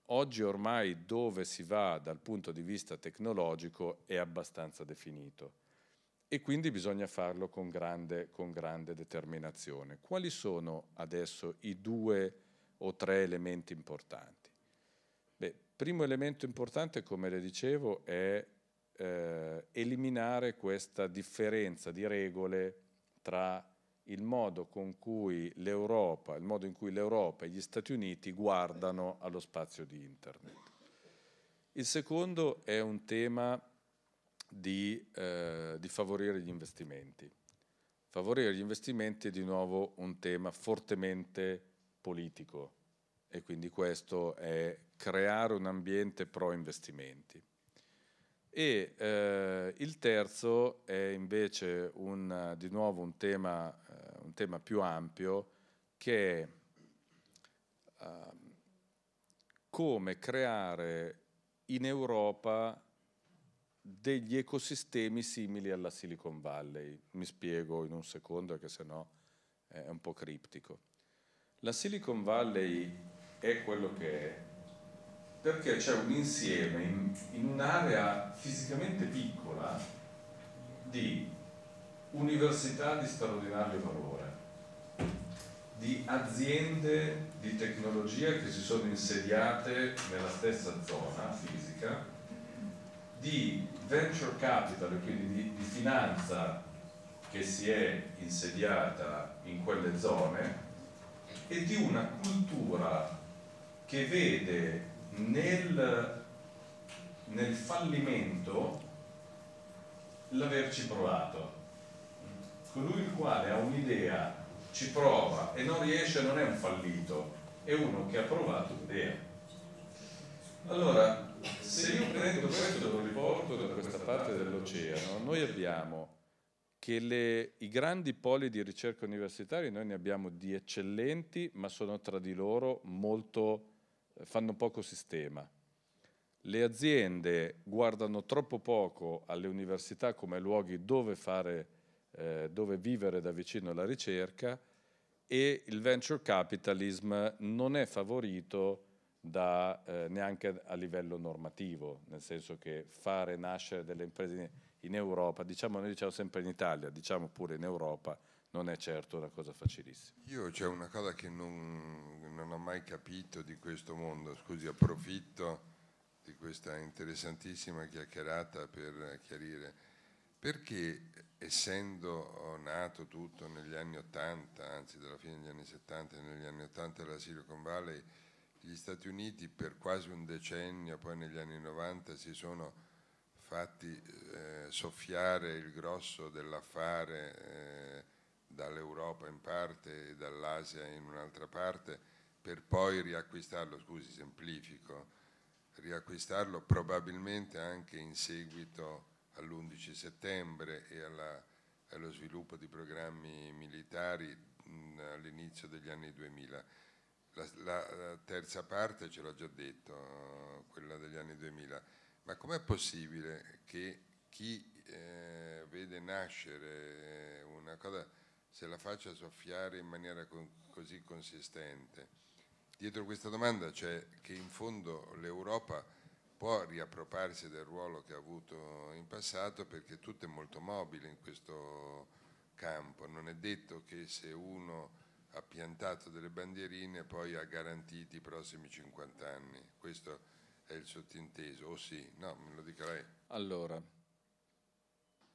oggi ormai dove si va dal punto di vista tecnologico è abbastanza definito e quindi bisogna farlo con grande, con grande determinazione. Quali sono adesso i due o tre elementi importanti? Beh, primo elemento importante, come le dicevo, è eh, eliminare questa differenza di regole tra il modo, il modo in cui l'Europa e gli Stati Uniti guardano allo spazio di Internet. Il secondo è un tema di, eh, di favorire gli investimenti. Favorire gli investimenti è di nuovo un tema fortemente politico e quindi questo è creare un ambiente pro investimenti. E eh, il terzo è invece un, di nuovo un tema, eh, un tema, più ampio che è ehm, come creare in Europa degli ecosistemi simili alla Silicon Valley. Mi spiego in un secondo perché sennò è un po' criptico. La Silicon Valley è quello che è, perché c'è un insieme in, in un'area fisicamente piccola di università di straordinario valore, di aziende di tecnologia che si sono insediate nella stessa zona fisica, di venture capital, quindi di, di finanza che si è insediata in quelle zone e di una cultura che vede nel, nel fallimento l'averci provato. Colui il quale ha un'idea, ci prova e non riesce non è un fallito, è uno che ha provato l'idea. Allora, se io prendo questo lo riporto da questa parte dell'oceano, noi abbiamo che le, i grandi poli di ricerca universitari, noi ne abbiamo di eccellenti, ma sono tra di loro molto fanno poco sistema. Le aziende guardano troppo poco alle università come luoghi dove, fare, eh, dove vivere da vicino la ricerca e il venture capitalism non è favorito da, eh, neanche a livello normativo, nel senso che fare nascere delle imprese in Europa, diciamo, noi diciamo sempre in Italia, diciamo pure in Europa, non è certo una cosa facilissima. Io c'è una cosa che non, non ho mai capito di questo mondo, scusi approfitto di questa interessantissima chiacchierata per chiarire, perché essendo nato tutto negli anni 80, anzi dalla fine degli anni 70 e negli anni 80 della Silicon Valley, gli Stati Uniti per quasi un decennio, poi negli anni 90 si sono fatti eh, soffiare il grosso dell'affare eh, dall'Europa in parte e dall'Asia in un'altra parte, per poi riacquistarlo, scusi, semplifico, riacquistarlo probabilmente anche in seguito all'11 settembre e alla, allo sviluppo di programmi militari all'inizio degli anni 2000. La, la, la terza parte ce l'ho già detto, quella degli anni 2000, ma com'è possibile che chi eh, vede nascere eh, una cosa se la faccia soffiare in maniera con, così consistente. Dietro questa domanda c'è che in fondo l'Europa può riappropriarsi del ruolo che ha avuto in passato perché tutto è molto mobile in questo campo, non è detto che se uno ha piantato delle bandierine poi ha garantito i prossimi 50 anni, questo è il sottinteso, o oh sì, no, me lo dica lei. Allora,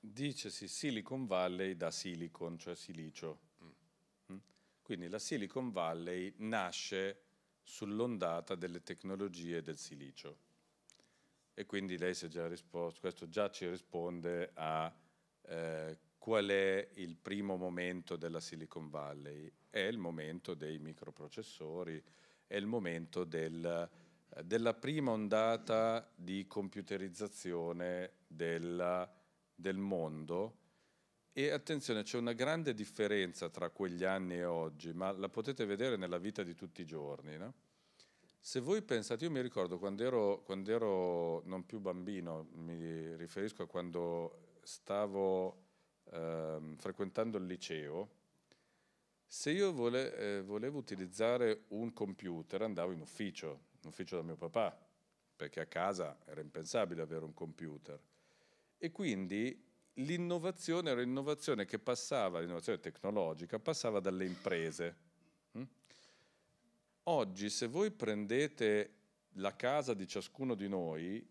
Dicesi Silicon Valley da silicon, cioè silicio. Mm. Quindi la Silicon Valley nasce sull'ondata delle tecnologie del silicio. E quindi lei si è già risposto, questo già ci risponde a eh, qual è il primo momento della Silicon Valley. È il momento dei microprocessori, è il momento del, della prima ondata di computerizzazione della del mondo e attenzione, c'è una grande differenza tra quegli anni e oggi, ma la potete vedere nella vita di tutti i giorni. No? Se voi pensate, io mi ricordo quando ero, quando ero non più bambino, mi riferisco a quando stavo ehm, frequentando il liceo, se io vole, eh, volevo utilizzare un computer andavo in ufficio, in ufficio da mio papà, perché a casa era impensabile avere un computer. E quindi l'innovazione era un'innovazione che passava, l'innovazione tecnologica, passava dalle imprese. Mm? Oggi se voi prendete la casa di ciascuno di noi,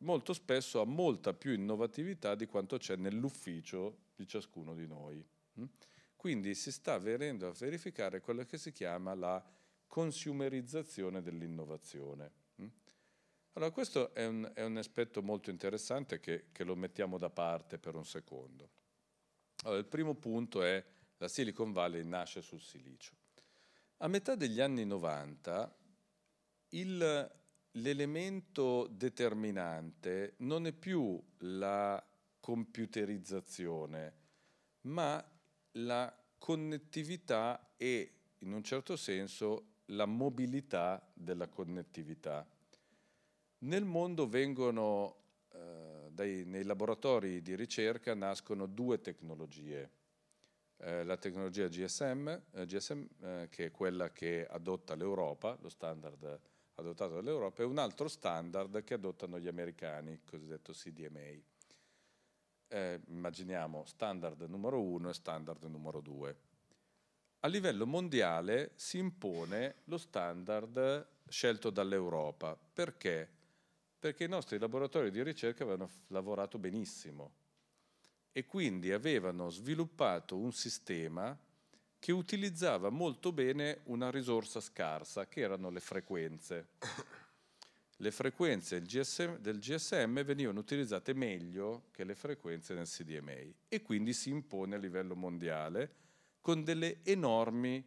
molto spesso ha molta più innovatività di quanto c'è nell'ufficio di ciascuno di noi. Mm? Quindi si sta venendo a verificare quella che si chiama la consumerizzazione dell'innovazione. Allora questo è un, è un aspetto molto interessante che, che, lo mettiamo da parte per un secondo. Allora, il primo punto è la Silicon Valley nasce sul silicio. A metà degli anni 90 il, l'elemento determinante non è più la computerizzazione, ma la connettività e, in un certo senso, la mobilità della connettività. Nel mondo vengono, eh, dai, nei laboratori di ricerca nascono due tecnologie. Eh, la tecnologia GSM, eh, GSM eh, che è quella che adotta l'Europa, lo standard adottato dall'Europa, e un altro standard che adottano gli americani, il cosiddetto CDMA. Eh, immaginiamo standard numero uno e standard numero due. A livello mondiale si impone lo standard scelto dall'Europa perché perché i nostri laboratori di ricerca avevano lavorato benissimo e quindi avevano sviluppato un sistema che utilizzava molto bene una risorsa scarsa, che erano le frequenze. Le frequenze del GSM, del GSM venivano utilizzate meglio che le frequenze nel CDMA e quindi si impone a livello mondiale con delle enormi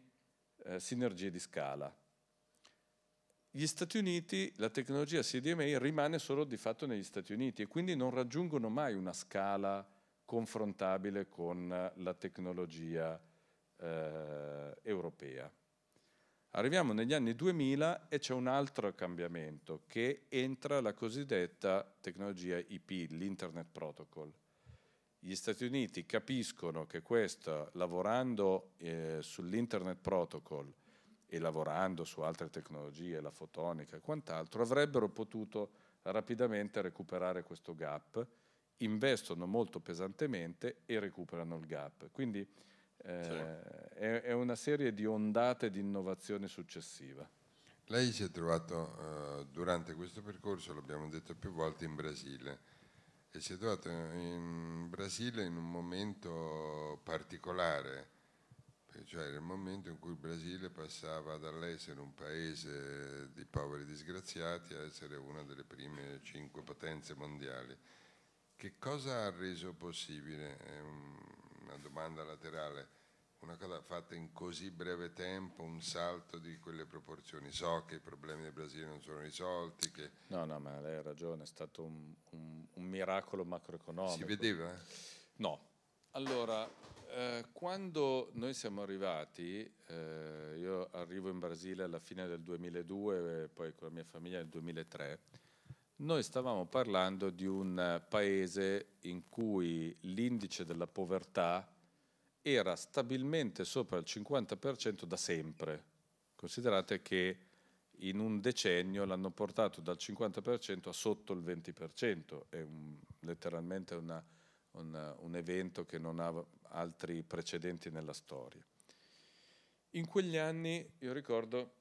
eh, sinergie di scala gli Stati Uniti, la tecnologia CDMA rimane solo di fatto negli Stati Uniti e quindi non raggiungono mai una scala confrontabile con la tecnologia eh, europea. Arriviamo negli anni 2000 e c'è un altro cambiamento che entra la cosiddetta tecnologia IP, l'Internet Protocol. Gli Stati Uniti capiscono che questo, lavorando eh, sull'Internet Protocol, e lavorando su altre tecnologie, la fotonica e quant'altro, avrebbero potuto rapidamente recuperare questo gap, investono molto pesantemente e recuperano il gap. Quindi eh, sì. è, è, una serie di ondate di innovazione successiva. Lei si è trovato eh, durante questo percorso, l'abbiamo detto più volte, in Brasile e si è trovato in Brasile in un momento particolare cioè nel momento in cui il Brasile passava dall'essere un paese di poveri disgraziati a essere una delle prime cinque potenze mondiali. Che cosa ha reso possibile? È una domanda laterale. Una cosa fatta in così breve tempo, un salto di quelle proporzioni. So che i problemi del Brasile non sono risolti. Che... No, no, ma lei ha ragione, è stato un, un, un miracolo macroeconomico. Si vedeva? No, allora, eh, quando noi siamo arrivati, eh, io arrivo in Brasile alla fine del 2002 e poi con la mia famiglia nel 2003, noi stavamo parlando di un paese in cui l'indice della povertà era stabilmente sopra il 50% da sempre. Considerate che in un decennio l'hanno portato dal 50% a sotto il 20%, è un, letteralmente una un, un evento che non ha altri precedenti nella storia. In quegli anni, io ricordo,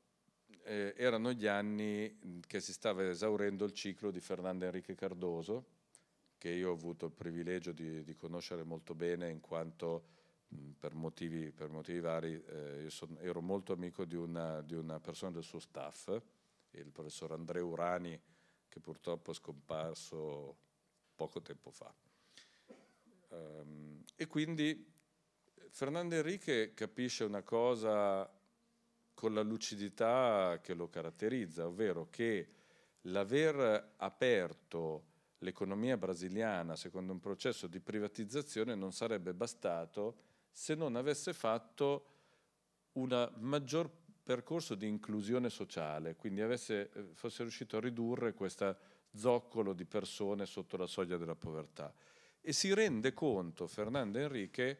eh, erano gli anni che si stava esaurendo il ciclo di Fernando Enrique Cardoso, che io ho avuto il privilegio di, di conoscere molto bene in quanto mh, per, motivi, per, motivi, vari eh, son, ero molto amico di una, di una, persona del suo staff, il professor Andrea Urani, che purtroppo è scomparso poco tempo fa. Ehm, e quindi Fernando Enrique capisce una cosa con la lucidità che lo caratterizza, ovvero che l'aver aperto l'economia brasiliana secondo un processo di privatizzazione non sarebbe bastato se non avesse fatto un maggior percorso di inclusione sociale, quindi avesse, eh, fosse riuscito a ridurre questo zoccolo di persone sotto la soglia della povertà e si rende conto Fernando Enrique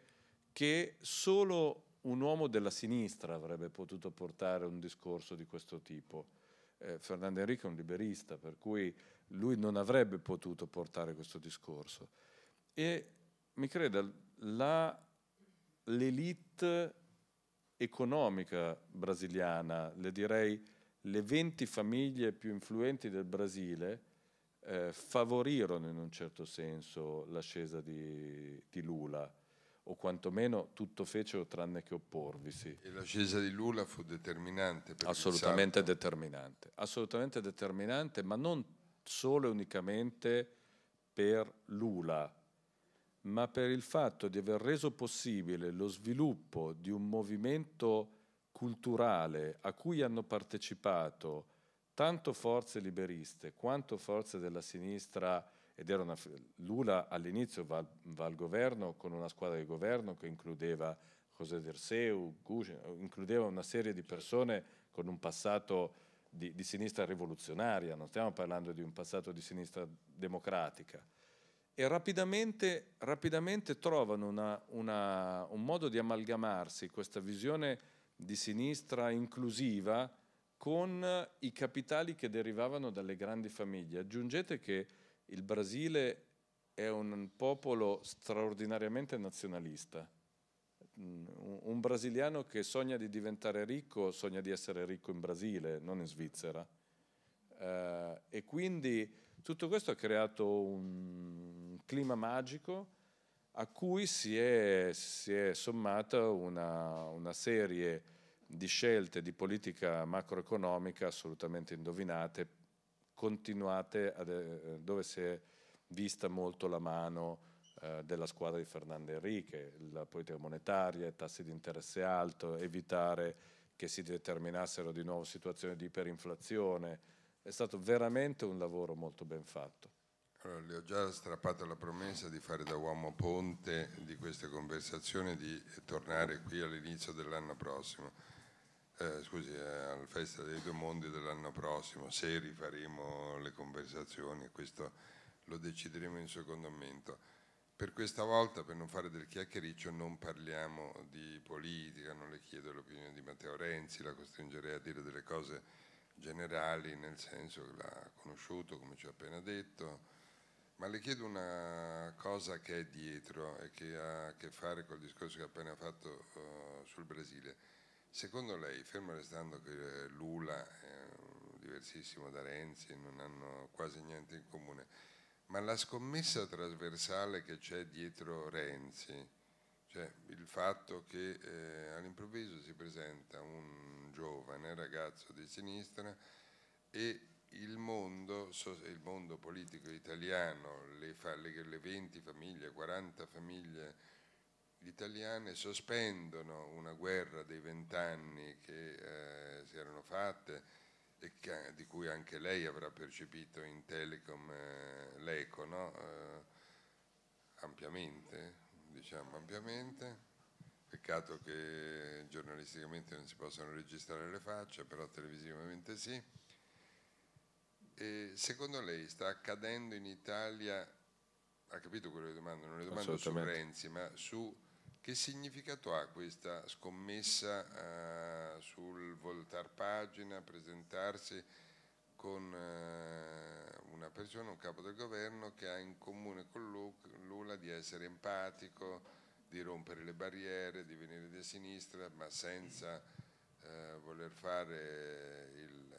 che solo un uomo della sinistra avrebbe potuto portare un discorso di questo tipo. Eh, Fernando Enrique è un liberista, per cui lui non avrebbe potuto portare questo discorso. E mi creda, la, l'elite economica brasiliana, le direi le 20 famiglie più influenti del Brasile, eh, favorirono in un certo senso l'ascesa di, di, Lula, o quantomeno tutto fecero tranne che opporvisi. E l'ascesa di Lula fu determinante. Assolutamente Sarto... determinante, assolutamente determinante, ma non solo e unicamente per Lula, ma per il fatto di aver reso possibile lo sviluppo di un movimento culturale a cui hanno partecipato tanto forze liberiste quanto forze della sinistra, ed era una, Lula all'inizio va, va, al governo con una squadra di governo che includeva José Derseu, Gucci, includeva una serie di persone con un passato di, di, sinistra rivoluzionaria, non stiamo parlando di un passato di sinistra democratica. E rapidamente, rapidamente trovano una, una, un modo di amalgamarsi questa visione di sinistra inclusiva con i capitali che derivavano dalle grandi famiglie. Aggiungete che il Brasile è un popolo straordinariamente nazionalista. Mm, un brasiliano che sogna di diventare ricco sogna di essere ricco in Brasile, non in Svizzera. Eh, e quindi tutto questo ha creato un clima magico a cui si è, si è sommata una, una serie di scelte di politica macroeconomica assolutamente indovinate, continuate ad, eh, dove si è vista molto la mano eh, della squadra di Fernando Enrique, la politica monetaria, i tassi di interesse alto, evitare che si determinassero di nuovo situazioni di iperinflazione. È stato veramente un lavoro molto ben fatto. Allora, le ho già strappato la promessa di fare da uomo ponte di queste conversazioni e di tornare qui all'inizio dell'anno prossimo eh, scusi, eh, al Festival dei Due Mondi dell'anno prossimo, se rifaremo le conversazioni, questo lo decideremo in secondo momento. Per questa volta, per non fare del chiacchiericcio, non parliamo di politica, non le chiedo l'opinione di Matteo Renzi, la costringerei a dire delle cose generali, nel senso che l'ha conosciuto, come ci ha appena detto, ma le chiedo una cosa che è dietro e che ha a che fare col discorso che ha appena fatto uh, sul Brasile Secondo lei, fermo restando che eh, Lula è diversissimo da Renzi, non hanno quasi niente in comune, ma la scommessa trasversale che c'è dietro Renzi, cioè il fatto che eh, all'improvviso si presenta un giovane ragazzo di sinistra e il mondo, il mondo politico italiano, le, fa, le, le 20 famiglie, 40 famiglie gli italiani sospendono una guerra dei vent'anni che eh, si erano fatte e che, di cui anche lei avrà percepito in Telecom eh, l'eco, no? eh, ampiamente, diciamo ampiamente. Peccato che giornalisticamente non si possano registrare le facce, però televisivamente sì. E secondo lei sta accadendo in Italia ha capito quelle domande non le domando su Renzi, ma su che significato ha questa scommessa eh, sul voltar pagina, presentarsi con eh, una persona, un capo del governo che ha in comune con Lula di essere empatico, di rompere le barriere, di venire da sinistra, ma senza eh, voler fare il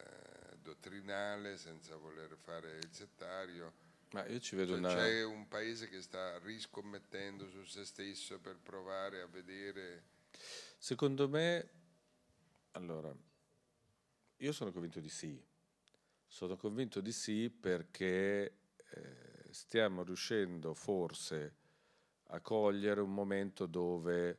eh, dottrinale, senza voler fare il settario? Ma io ci vedo cioè, una... C'è un paese che sta riscommettendo su se stesso per provare a vedere... Secondo me, allora, io sono convinto di sì. Sono convinto di sì perché eh, stiamo riuscendo forse a cogliere un momento dove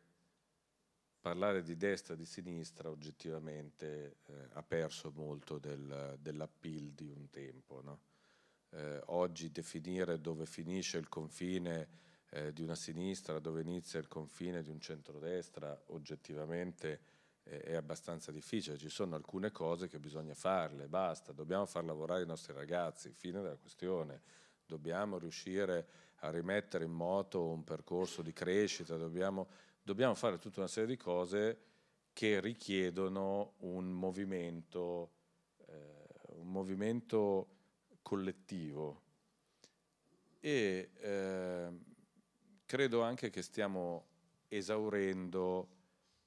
parlare di destra e di sinistra oggettivamente eh, ha perso molto del, dell'appeal di un tempo. No? eh, oggi definire dove finisce il confine eh, di una sinistra, dove inizia il confine di un centrodestra, oggettivamente eh, è abbastanza difficile. Ci sono alcune cose che bisogna farle, basta, dobbiamo far lavorare i nostri ragazzi, fine della questione. Dobbiamo riuscire a rimettere in moto un percorso di crescita, dobbiamo, dobbiamo fare tutta una serie di cose che richiedono un movimento, eh, un movimento collettivo e eh, credo anche che stiamo esaurendo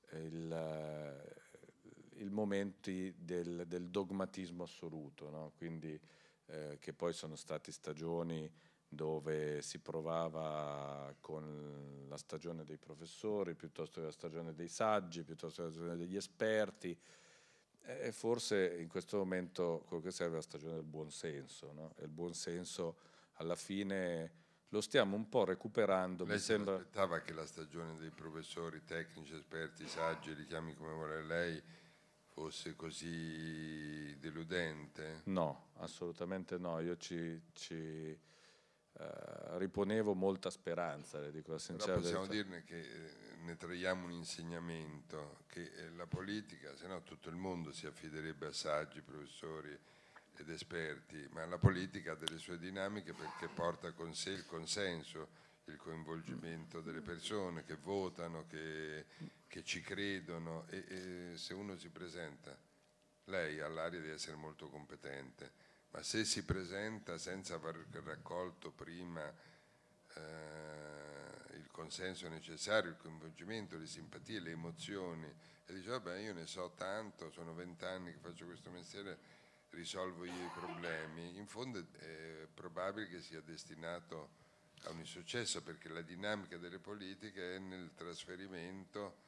eh, il, eh, il momento del, del, dogmatismo assoluto, no? Quindi, eh, che poi sono stati stagioni dove si provava con la stagione dei professori, piuttosto che la stagione dei saggi, piuttosto che la stagione degli esperti, e forse in questo momento quello che serve è la stagione del buonsenso, no? e il buonsenso alla fine lo stiamo un po' recuperando. Lei mi sembra... aspettava che la stagione dei professori, tecnici, esperti, saggi, li chiami come vuole lei, fosse così deludente? No, assolutamente no. Io ci, ci eh, riponevo molta speranza, le dico la sincera possiamo dirne che eh, ne traiamo un insegnamento, che eh, la politica, se no tutto il mondo si affiderebbe a saggi, professori ed esperti, ma la politica ha delle sue dinamiche perché porta con sé il consenso, il coinvolgimento delle persone che votano, che, che ci credono e, e se uno si presenta, lei ha l'aria di essere molto competente ma se si presenta senza aver raccolto prima eh, il consenso necessario, il coinvolgimento, le simpatie, le emozioni, e dice vabbè io ne so tanto, sono vent'anni che faccio questo mestiere, risolvo io i problemi, in fondo è probabile che sia destinato a un insuccesso perché la dinamica delle politiche è nel trasferimento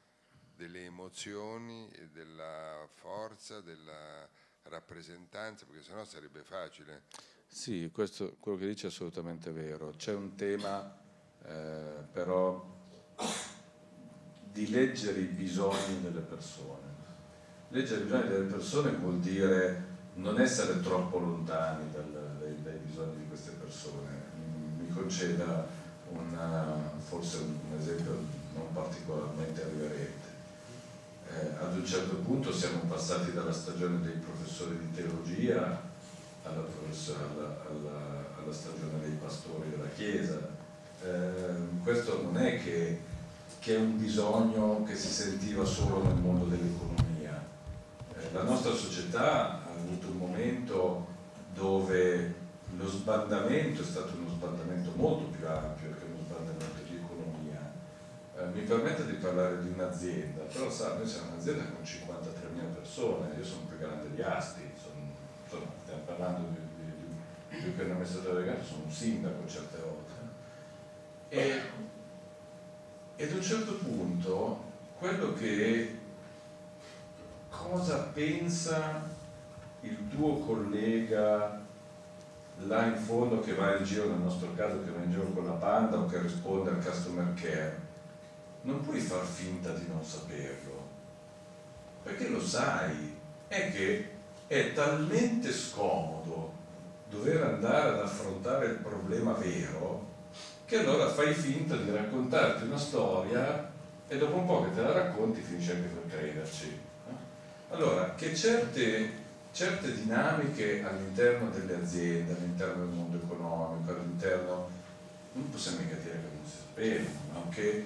delle emozioni e della forza, della rappresentanza, perché sennò sarebbe facile. Sì, questo, quello che dice è assolutamente vero. C'è un tema eh, però di leggere i bisogni delle persone. Leggere i bisogni delle persone vuol dire non essere troppo lontani dal, dai, dai, bisogni di queste persone. Mi conceda una, forse un esempio non particolarmente aderente eh, ad un certo punto siamo passati dalla stagione dei professori di teologia alla, alla, alla, alla stagione dei pastori della Chiesa. Eh, questo non è che, che, è un bisogno che si sentiva solo nel mondo dell'economia. Eh, la nostra società ha avuto un momento dove lo sbandamento è stato uno sbandamento molto più ampio eh, mi permetto di parlare di un'azienda, però sa, noi siamo un'azienda con 53.000 persone, io sono più grande di Asti, sono, insomma, stiamo parlando di, di, di, più che un amministratore delegato, sono un sindaco certe volte. E, ed a un certo punto quello che cosa pensa il tuo collega là in fondo che va in giro nel nostro caso che va in giro con la panda o che risponde al customer care non puoi far finta di non saperlo, perché lo sai, è che è talmente scomodo dover andare ad affrontare il problema vero che allora fai finta di raccontarti una storia e dopo un po' che te la racconti finisce anche per crederci. Eh? Allora, che certe, certe dinamiche all'interno delle aziende, all'interno del mondo economico, all'interno... non possiamo mica dire che non si sapevano, no? che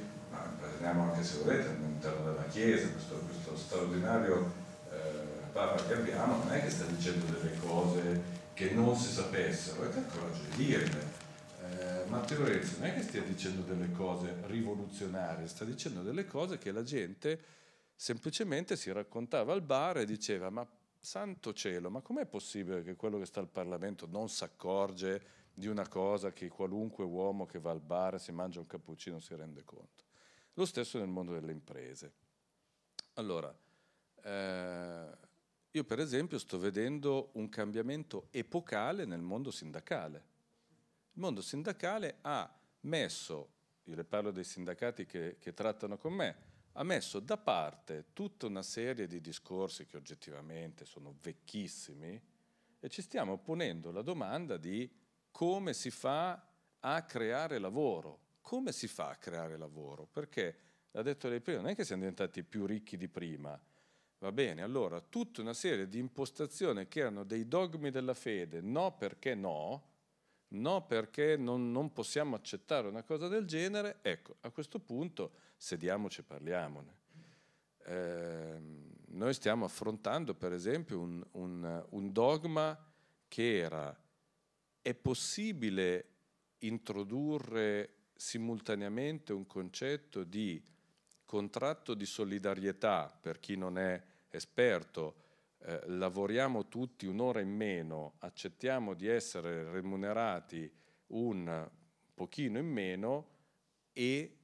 parliamo anche se volete all'interno della Chiesa, questo, questo straordinario eh, Papa che abbiamo non è che sta dicendo delle cose che non si sapessero, è che ha coraggio di dirle. Eh, Matteo Renzi non è che stia dicendo delle cose rivoluzionarie, sta dicendo delle cose che la gente semplicemente si raccontava al bar e diceva ma santo cielo, ma com'è possibile che quello che sta al Parlamento non si accorge di una cosa che qualunque uomo che va al bar e si mangia un cappuccino si rende conto? Lo stesso nel mondo delle imprese. Allora, eh, io per esempio sto vedendo un cambiamento epocale nel mondo sindacale. Il mondo sindacale ha messo, io le parlo dei sindacati che, che trattano con me, ha messo da parte tutta una serie di discorsi che oggettivamente sono vecchissimi e ci stiamo ponendo la domanda di come si fa a creare lavoro, come si fa a creare lavoro? Perché, l'ha detto lei prima, non è che siamo diventati più ricchi di prima. Va bene, allora tutta una serie di impostazioni che erano dei dogmi della fede, no perché no, no perché non, non possiamo accettare una cosa del genere, ecco, a questo punto sediamoci e parliamone. Eh, noi stiamo affrontando per esempio un, un, un dogma che era è possibile introdurre simultaneamente un concetto di contratto di solidarietà per chi non è esperto, eh, lavoriamo tutti un'ora in meno, accettiamo di essere remunerati un pochino in meno e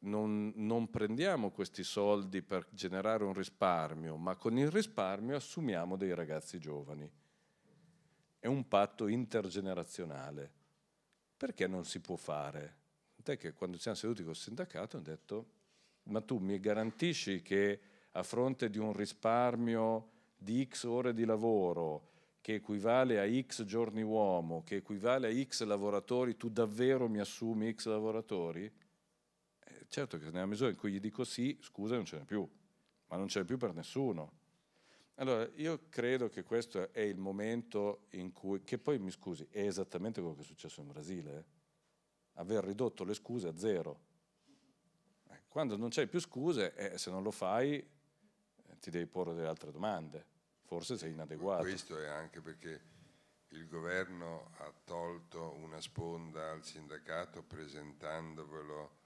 non, non, prendiamo questi soldi per generare un risparmio, ma con il risparmio assumiamo dei ragazzi giovani. È un patto intergenerazionale perché non si può fare? Tant'è che quando siamo seduti col sindacato hanno detto, ma tu mi garantisci che a fronte di un risparmio di X ore di lavoro, che equivale a X giorni uomo, che equivale a X lavoratori, tu davvero mi assumi X lavoratori? Eh, certo che nella misura in cui gli dico sì, scusa, non ce n'è più, ma non ce n'è più per nessuno. Allora, io credo che questo è il momento in cui, che poi mi scusi, è esattamente quello che è successo in Brasile, eh? aver ridotto le scuse a zero. Eh, quando non c'è più scuse, eh, se non lo fai, eh, ti devi porre delle altre domande, forse sei inadeguato. Questo è anche perché il governo ha tolto una sponda al sindacato presentandovelo,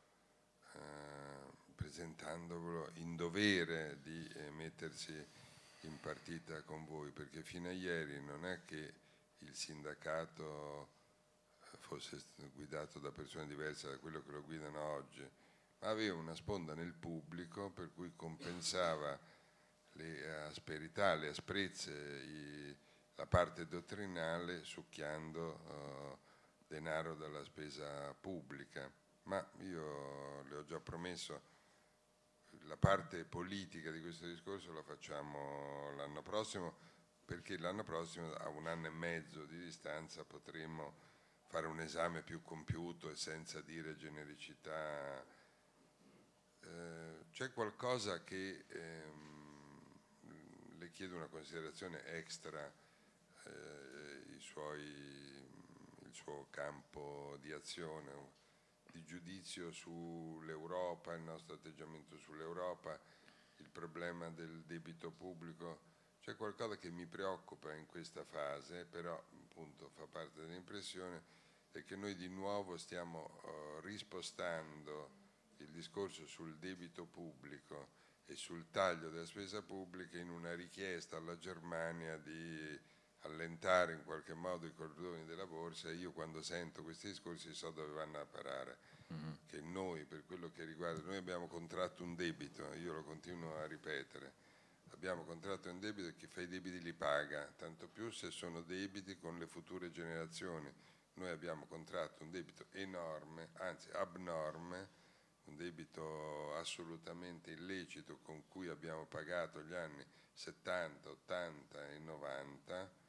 eh, presentandovelo in dovere di eh, mettersi in partita con voi, perché fino a ieri non è che il sindacato eh, fosse guidato da persone diverse da quello che lo guidano oggi, ma aveva una sponda nel pubblico per cui compensava le asperità, le asprezze, i, la parte dottrinale succhiando eh, denaro dalla spesa pubblica. Ma io le ho già promesso la parte politica di questo discorso la facciamo l'anno prossimo, perché l'anno prossimo a un anno e mezzo di distanza potremo fare un esame più compiuto e senza dire genericità. Eh, c'è qualcosa che, ehm, le chiedo una considerazione extra, eh, suoi, il suo campo di azione di giudizio sull'Europa, il nostro atteggiamento sull'Europa, il problema del debito pubblico, c'è qualcosa che mi preoccupa in questa fase, però appunto fa parte dell'impressione, è che noi di nuovo stiamo eh, rispostando il discorso sul debito pubblico e sul taglio della spesa pubblica in una richiesta alla Germania di allentare in qualche modo i cordoni della borsa, io quando sento questi discorsi so dove vanno a parare, mm. che noi per quello che riguarda, noi abbiamo contratto un debito, io lo continuo a ripetere, abbiamo contratto un debito e chi fa i debiti li paga, tanto più se sono debiti con le future generazioni, noi abbiamo contratto un debito enorme, anzi abnorme, un debito assolutamente illecito con cui abbiamo pagato gli anni 70, 80 e 90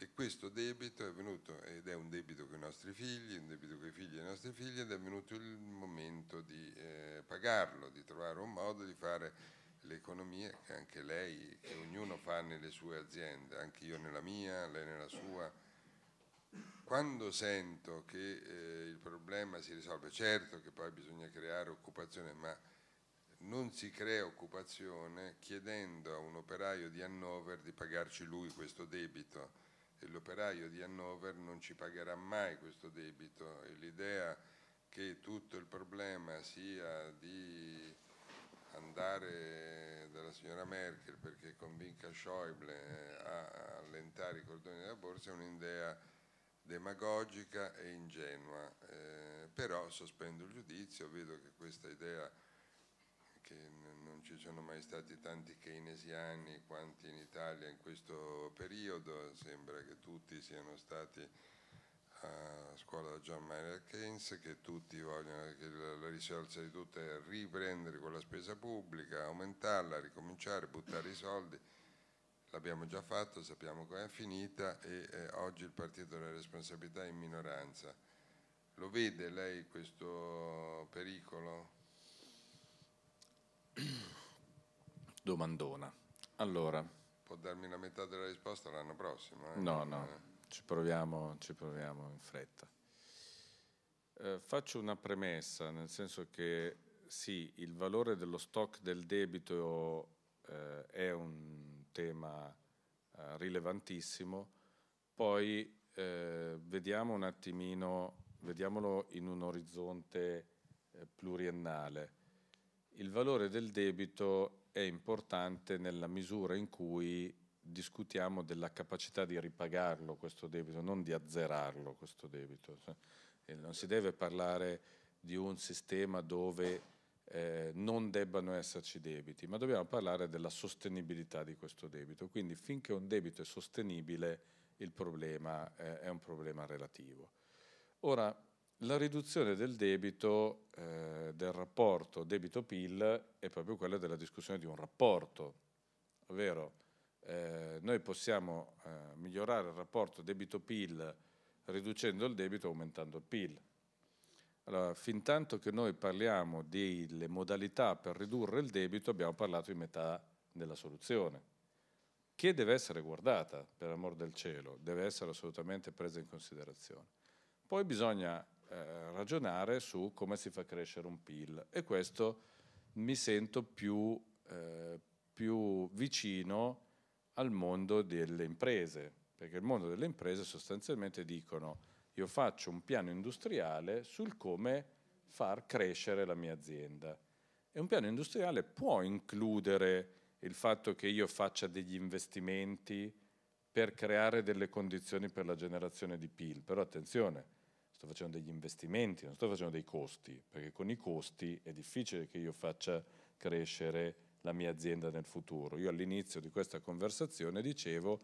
e questo debito è venuto, ed è un debito con i nostri figli, un debito con i figli dei nostri figli, ed è venuto il momento di eh, pagarlo, di trovare un modo di fare l'economia che anche lei, che ognuno fa nelle sue aziende, anche io nella mia, lei nella sua. Quando sento che eh, il problema si risolve, certo che poi bisogna creare occupazione, ma non si crea occupazione chiedendo a un operaio di Hannover di pagarci lui questo debito l'operaio di Hannover non ci pagherà mai questo debito e l'idea che tutto il problema sia di andare dalla signora Merkel perché convinca Schäuble eh, a allentare i cordoni della borsa è un'idea demagogica e ingenua, eh, però sospendo il giudizio, vedo che questa idea che non ci sono mai stati tanti keynesiani quanti in Italia in questo periodo, sembra che tutti siano stati a scuola da John Maynard Keynes, che tutti vogliono che la, risorsa di tutte è riprendere con la spesa pubblica, aumentarla, ricominciare, buttare i soldi. L'abbiamo già fatto, sappiamo come è finita e eh, oggi il partito della responsabilità è in minoranza. Lo vede lei questo pericolo? domandona. Allora, può darmi la metà della risposta l'anno prossimo? Eh? No, no, ci proviamo, ci proviamo in fretta. Eh, faccio una premessa, nel senso che sì, il valore dello stock del debito eh, è un tema eh, rilevantissimo, poi eh, vediamo un attimino, vediamolo in un orizzonte eh, pluriennale il valore del debito è importante nella misura in cui discutiamo della capacità di ripagarlo questo debito, non di azzerarlo questo debito. E non si deve parlare di un sistema dove eh, non debbano esserci debiti, ma dobbiamo parlare della sostenibilità di questo debito. Quindi finché un debito è sostenibile il problema eh, è un problema relativo. Ora, la riduzione del debito, eh, del rapporto debito-PIL, è proprio quella della discussione di un rapporto, ovvero eh, noi possiamo eh, migliorare il rapporto debito-PIL riducendo il debito e aumentando il PIL. Allora, fin tanto che noi parliamo delle modalità per ridurre il debito, abbiamo parlato di metà della soluzione, che deve essere guardata, per amor del cielo, deve essere assolutamente presa in considerazione. Poi bisogna eh, ragionare su come si fa crescere un PIL e questo mi sento più, eh, più vicino al mondo delle imprese, perché il mondo delle imprese sostanzialmente dicono io faccio un piano industriale sul come far crescere la mia azienda. E un piano industriale può includere il fatto che io faccia degli investimenti per creare delle condizioni per la generazione di PIL, però attenzione, sto facendo degli investimenti, non sto facendo dei costi, perché con i costi è difficile che io faccia crescere la mia azienda nel futuro. Io all'inizio di questa conversazione dicevo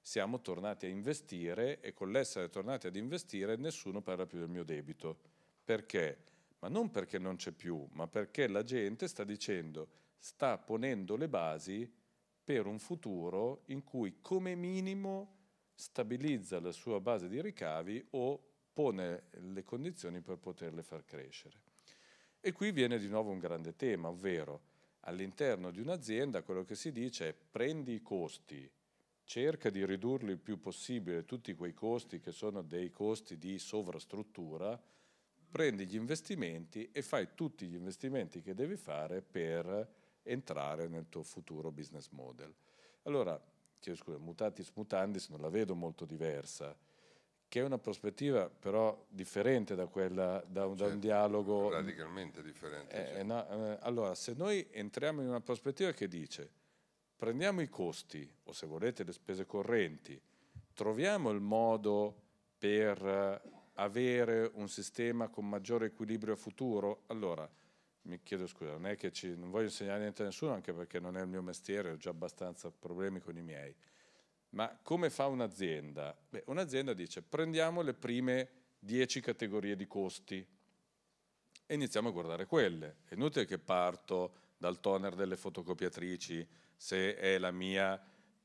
siamo tornati a investire e con l'essere tornati ad investire nessuno parla più del mio debito. Perché? Ma non perché non c'è più, ma perché la gente sta dicendo, sta ponendo le basi per un futuro in cui come minimo stabilizza la sua base di ricavi o pone le condizioni per poterle far crescere. E qui viene di nuovo un grande tema, ovvero all'interno di un'azienda quello che si dice è prendi i costi, cerca di ridurli il più possibile tutti quei costi che sono dei costi di sovrastruttura, prendi gli investimenti e fai tutti gli investimenti che devi fare per entrare nel tuo futuro business model. Allora, chiedo scusa, mutatis mutandis non la vedo molto diversa che è una prospettiva però differente da quella da un, certo, da un certo, dialogo radicalmente differente. Eh, certo. Eh, eh, allora, se noi entriamo in una prospettiva che dice prendiamo i costi o se volete le spese correnti, troviamo il modo per avere un sistema con maggiore equilibrio futuro, allora mi chiedo scusa, non è che ci, non voglio insegnare niente a nessuno anche perché non è il mio mestiere, ho già abbastanza problemi con i miei ma come fa un'azienda? Beh, un'azienda dice prendiamo le prime 10 categorie di costi e iniziamo a guardare quelle. È inutile che parto dal toner delle fotocopiatrici se è la mia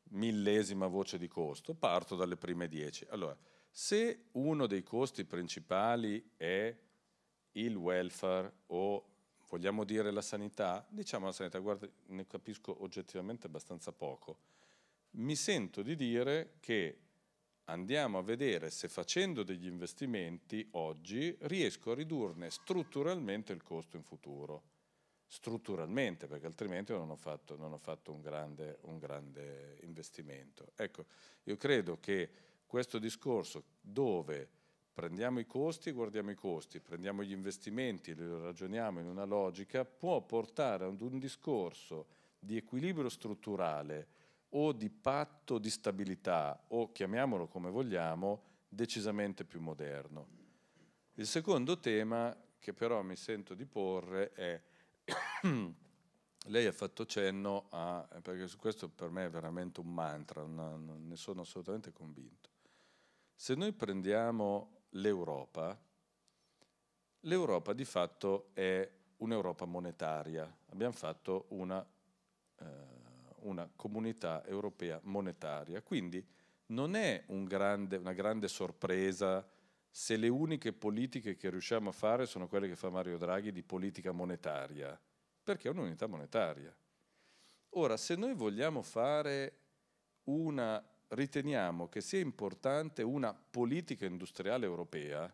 millesima voce di costo, parto dalle prime 10. Allora, se uno dei costi principali è il welfare o vogliamo dire la sanità, diciamo la sanità, guarda, ne capisco oggettivamente abbastanza poco mi sento di dire che andiamo a vedere se facendo degli investimenti oggi riesco a ridurne strutturalmente il costo in futuro. Strutturalmente, perché altrimenti non ho fatto, non ho fatto un, grande, un, grande, investimento. Ecco, io credo che questo discorso dove prendiamo i costi, guardiamo i costi, prendiamo gli investimenti, li ragioniamo in una logica, può portare ad un discorso di equilibrio strutturale o di patto di stabilità, o chiamiamolo come vogliamo, decisamente più moderno. Il secondo tema che però mi sento di porre è, lei ha fatto cenno a, perché questo per me è veramente un mantra, non ne sono assolutamente convinto. Se noi prendiamo l'Europa, l'Europa di fatto è un'Europa monetaria, abbiamo fatto una... Eh, una comunità europea monetaria. Quindi non è un grande, una grande sorpresa se le uniche politiche che riusciamo a fare sono quelle che fa Mario Draghi di politica monetaria, perché è un'unità monetaria. Ora, se noi vogliamo fare una, riteniamo che sia importante una politica industriale europea,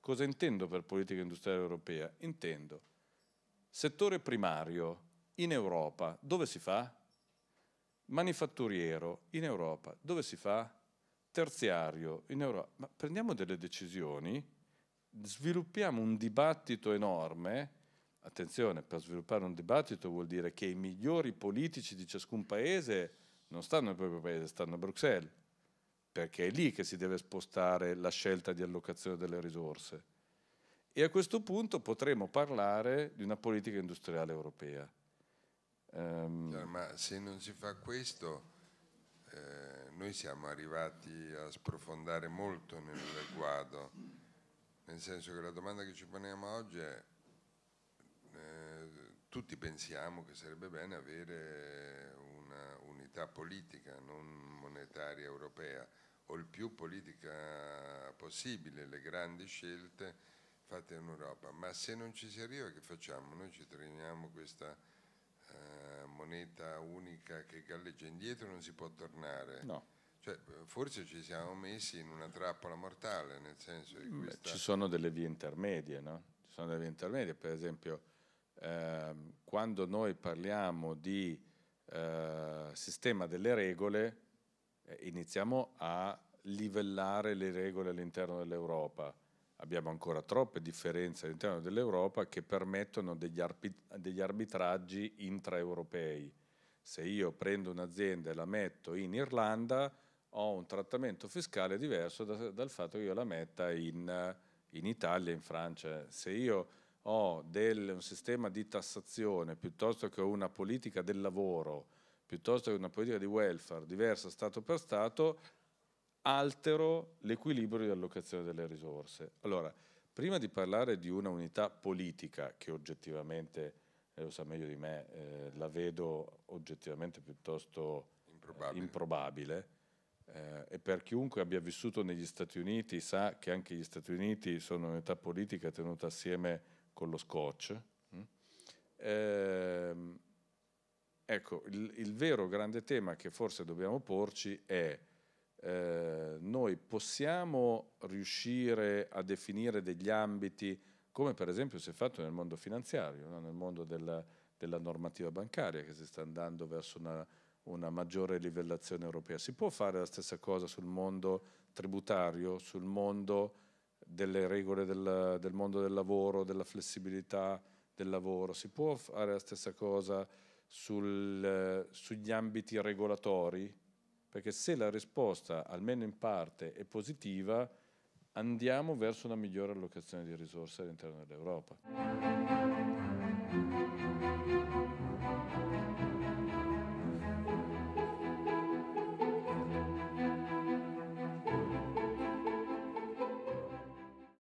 cosa intendo per politica industriale europea? Intendo settore primario in Europa, dove si fa? manifatturiero in Europa, dove si fa? Terziario in Europa. Ma prendiamo delle decisioni, sviluppiamo un dibattito enorme. Attenzione, per sviluppare un dibattito vuol dire che i migliori politici di ciascun paese non stanno nel proprio paese, stanno a Bruxelles, perché è lì che si deve spostare la scelta di allocazione delle risorse. E a questo punto potremo parlare di una politica industriale europea. Um, cioè, ma se non si fa questo, eh, noi siamo arrivati a sprofondare molto nel guado, nel senso che la domanda che ci poniamo oggi è, eh, tutti pensiamo che sarebbe bene avere una unità politica, non monetaria europea, o il più politica possibile, le grandi scelte fatte in Europa, ma se non ci si arriva che facciamo? Noi ci teniamo questa eh, moneta unica che galleggia indietro non si può tornare. No. Cioè, forse ci siamo messi in una trappola mortale, nel senso di questa... ci sono delle vie intermedie, no? Ci sono delle vie intermedie, per esempio, eh, quando noi parliamo di eh, sistema delle regole, eh, iniziamo a livellare le regole all'interno dell'Europa abbiamo ancora troppe differenze all'interno dell'Europa che permettono degli, arbit- degli arbitraggi intraeuropei. Se io prendo un'azienda e la metto in Irlanda, ho un trattamento fiscale diverso da, dal fatto che io la metta in, in Italia, in Francia. Se io ho del, un sistema di tassazione piuttosto che una politica del lavoro, piuttosto che una politica di welfare diversa Stato per Stato, altero l'equilibrio di allocazione delle risorse. Allora, prima di parlare di una unità politica che oggettivamente, eh, lo sa meglio di me, eh, la vedo oggettivamente piuttosto eh, improbabile, improbabile eh, e per chiunque abbia vissuto negli Stati Uniti sa che anche gli Stati Uniti sono un'unità politica tenuta assieme con lo scotch. Eh, ecco, il, il, vero grande tema che forse dobbiamo porci è eh, noi possiamo riuscire a definire degli ambiti, come per esempio si è fatto nel mondo finanziario, no? nel mondo della, della, normativa bancaria, che si sta andando verso una, una maggiore livellazione europea. Si può fare la stessa cosa sul mondo tributario, sul mondo delle regole del, del, mondo del lavoro, della flessibilità del lavoro, si può fare la stessa cosa sul, eh, sugli ambiti regolatori, perché se la risposta, almeno in parte, è positiva, andiamo verso una migliore allocazione di risorse all'interno dell'Europa.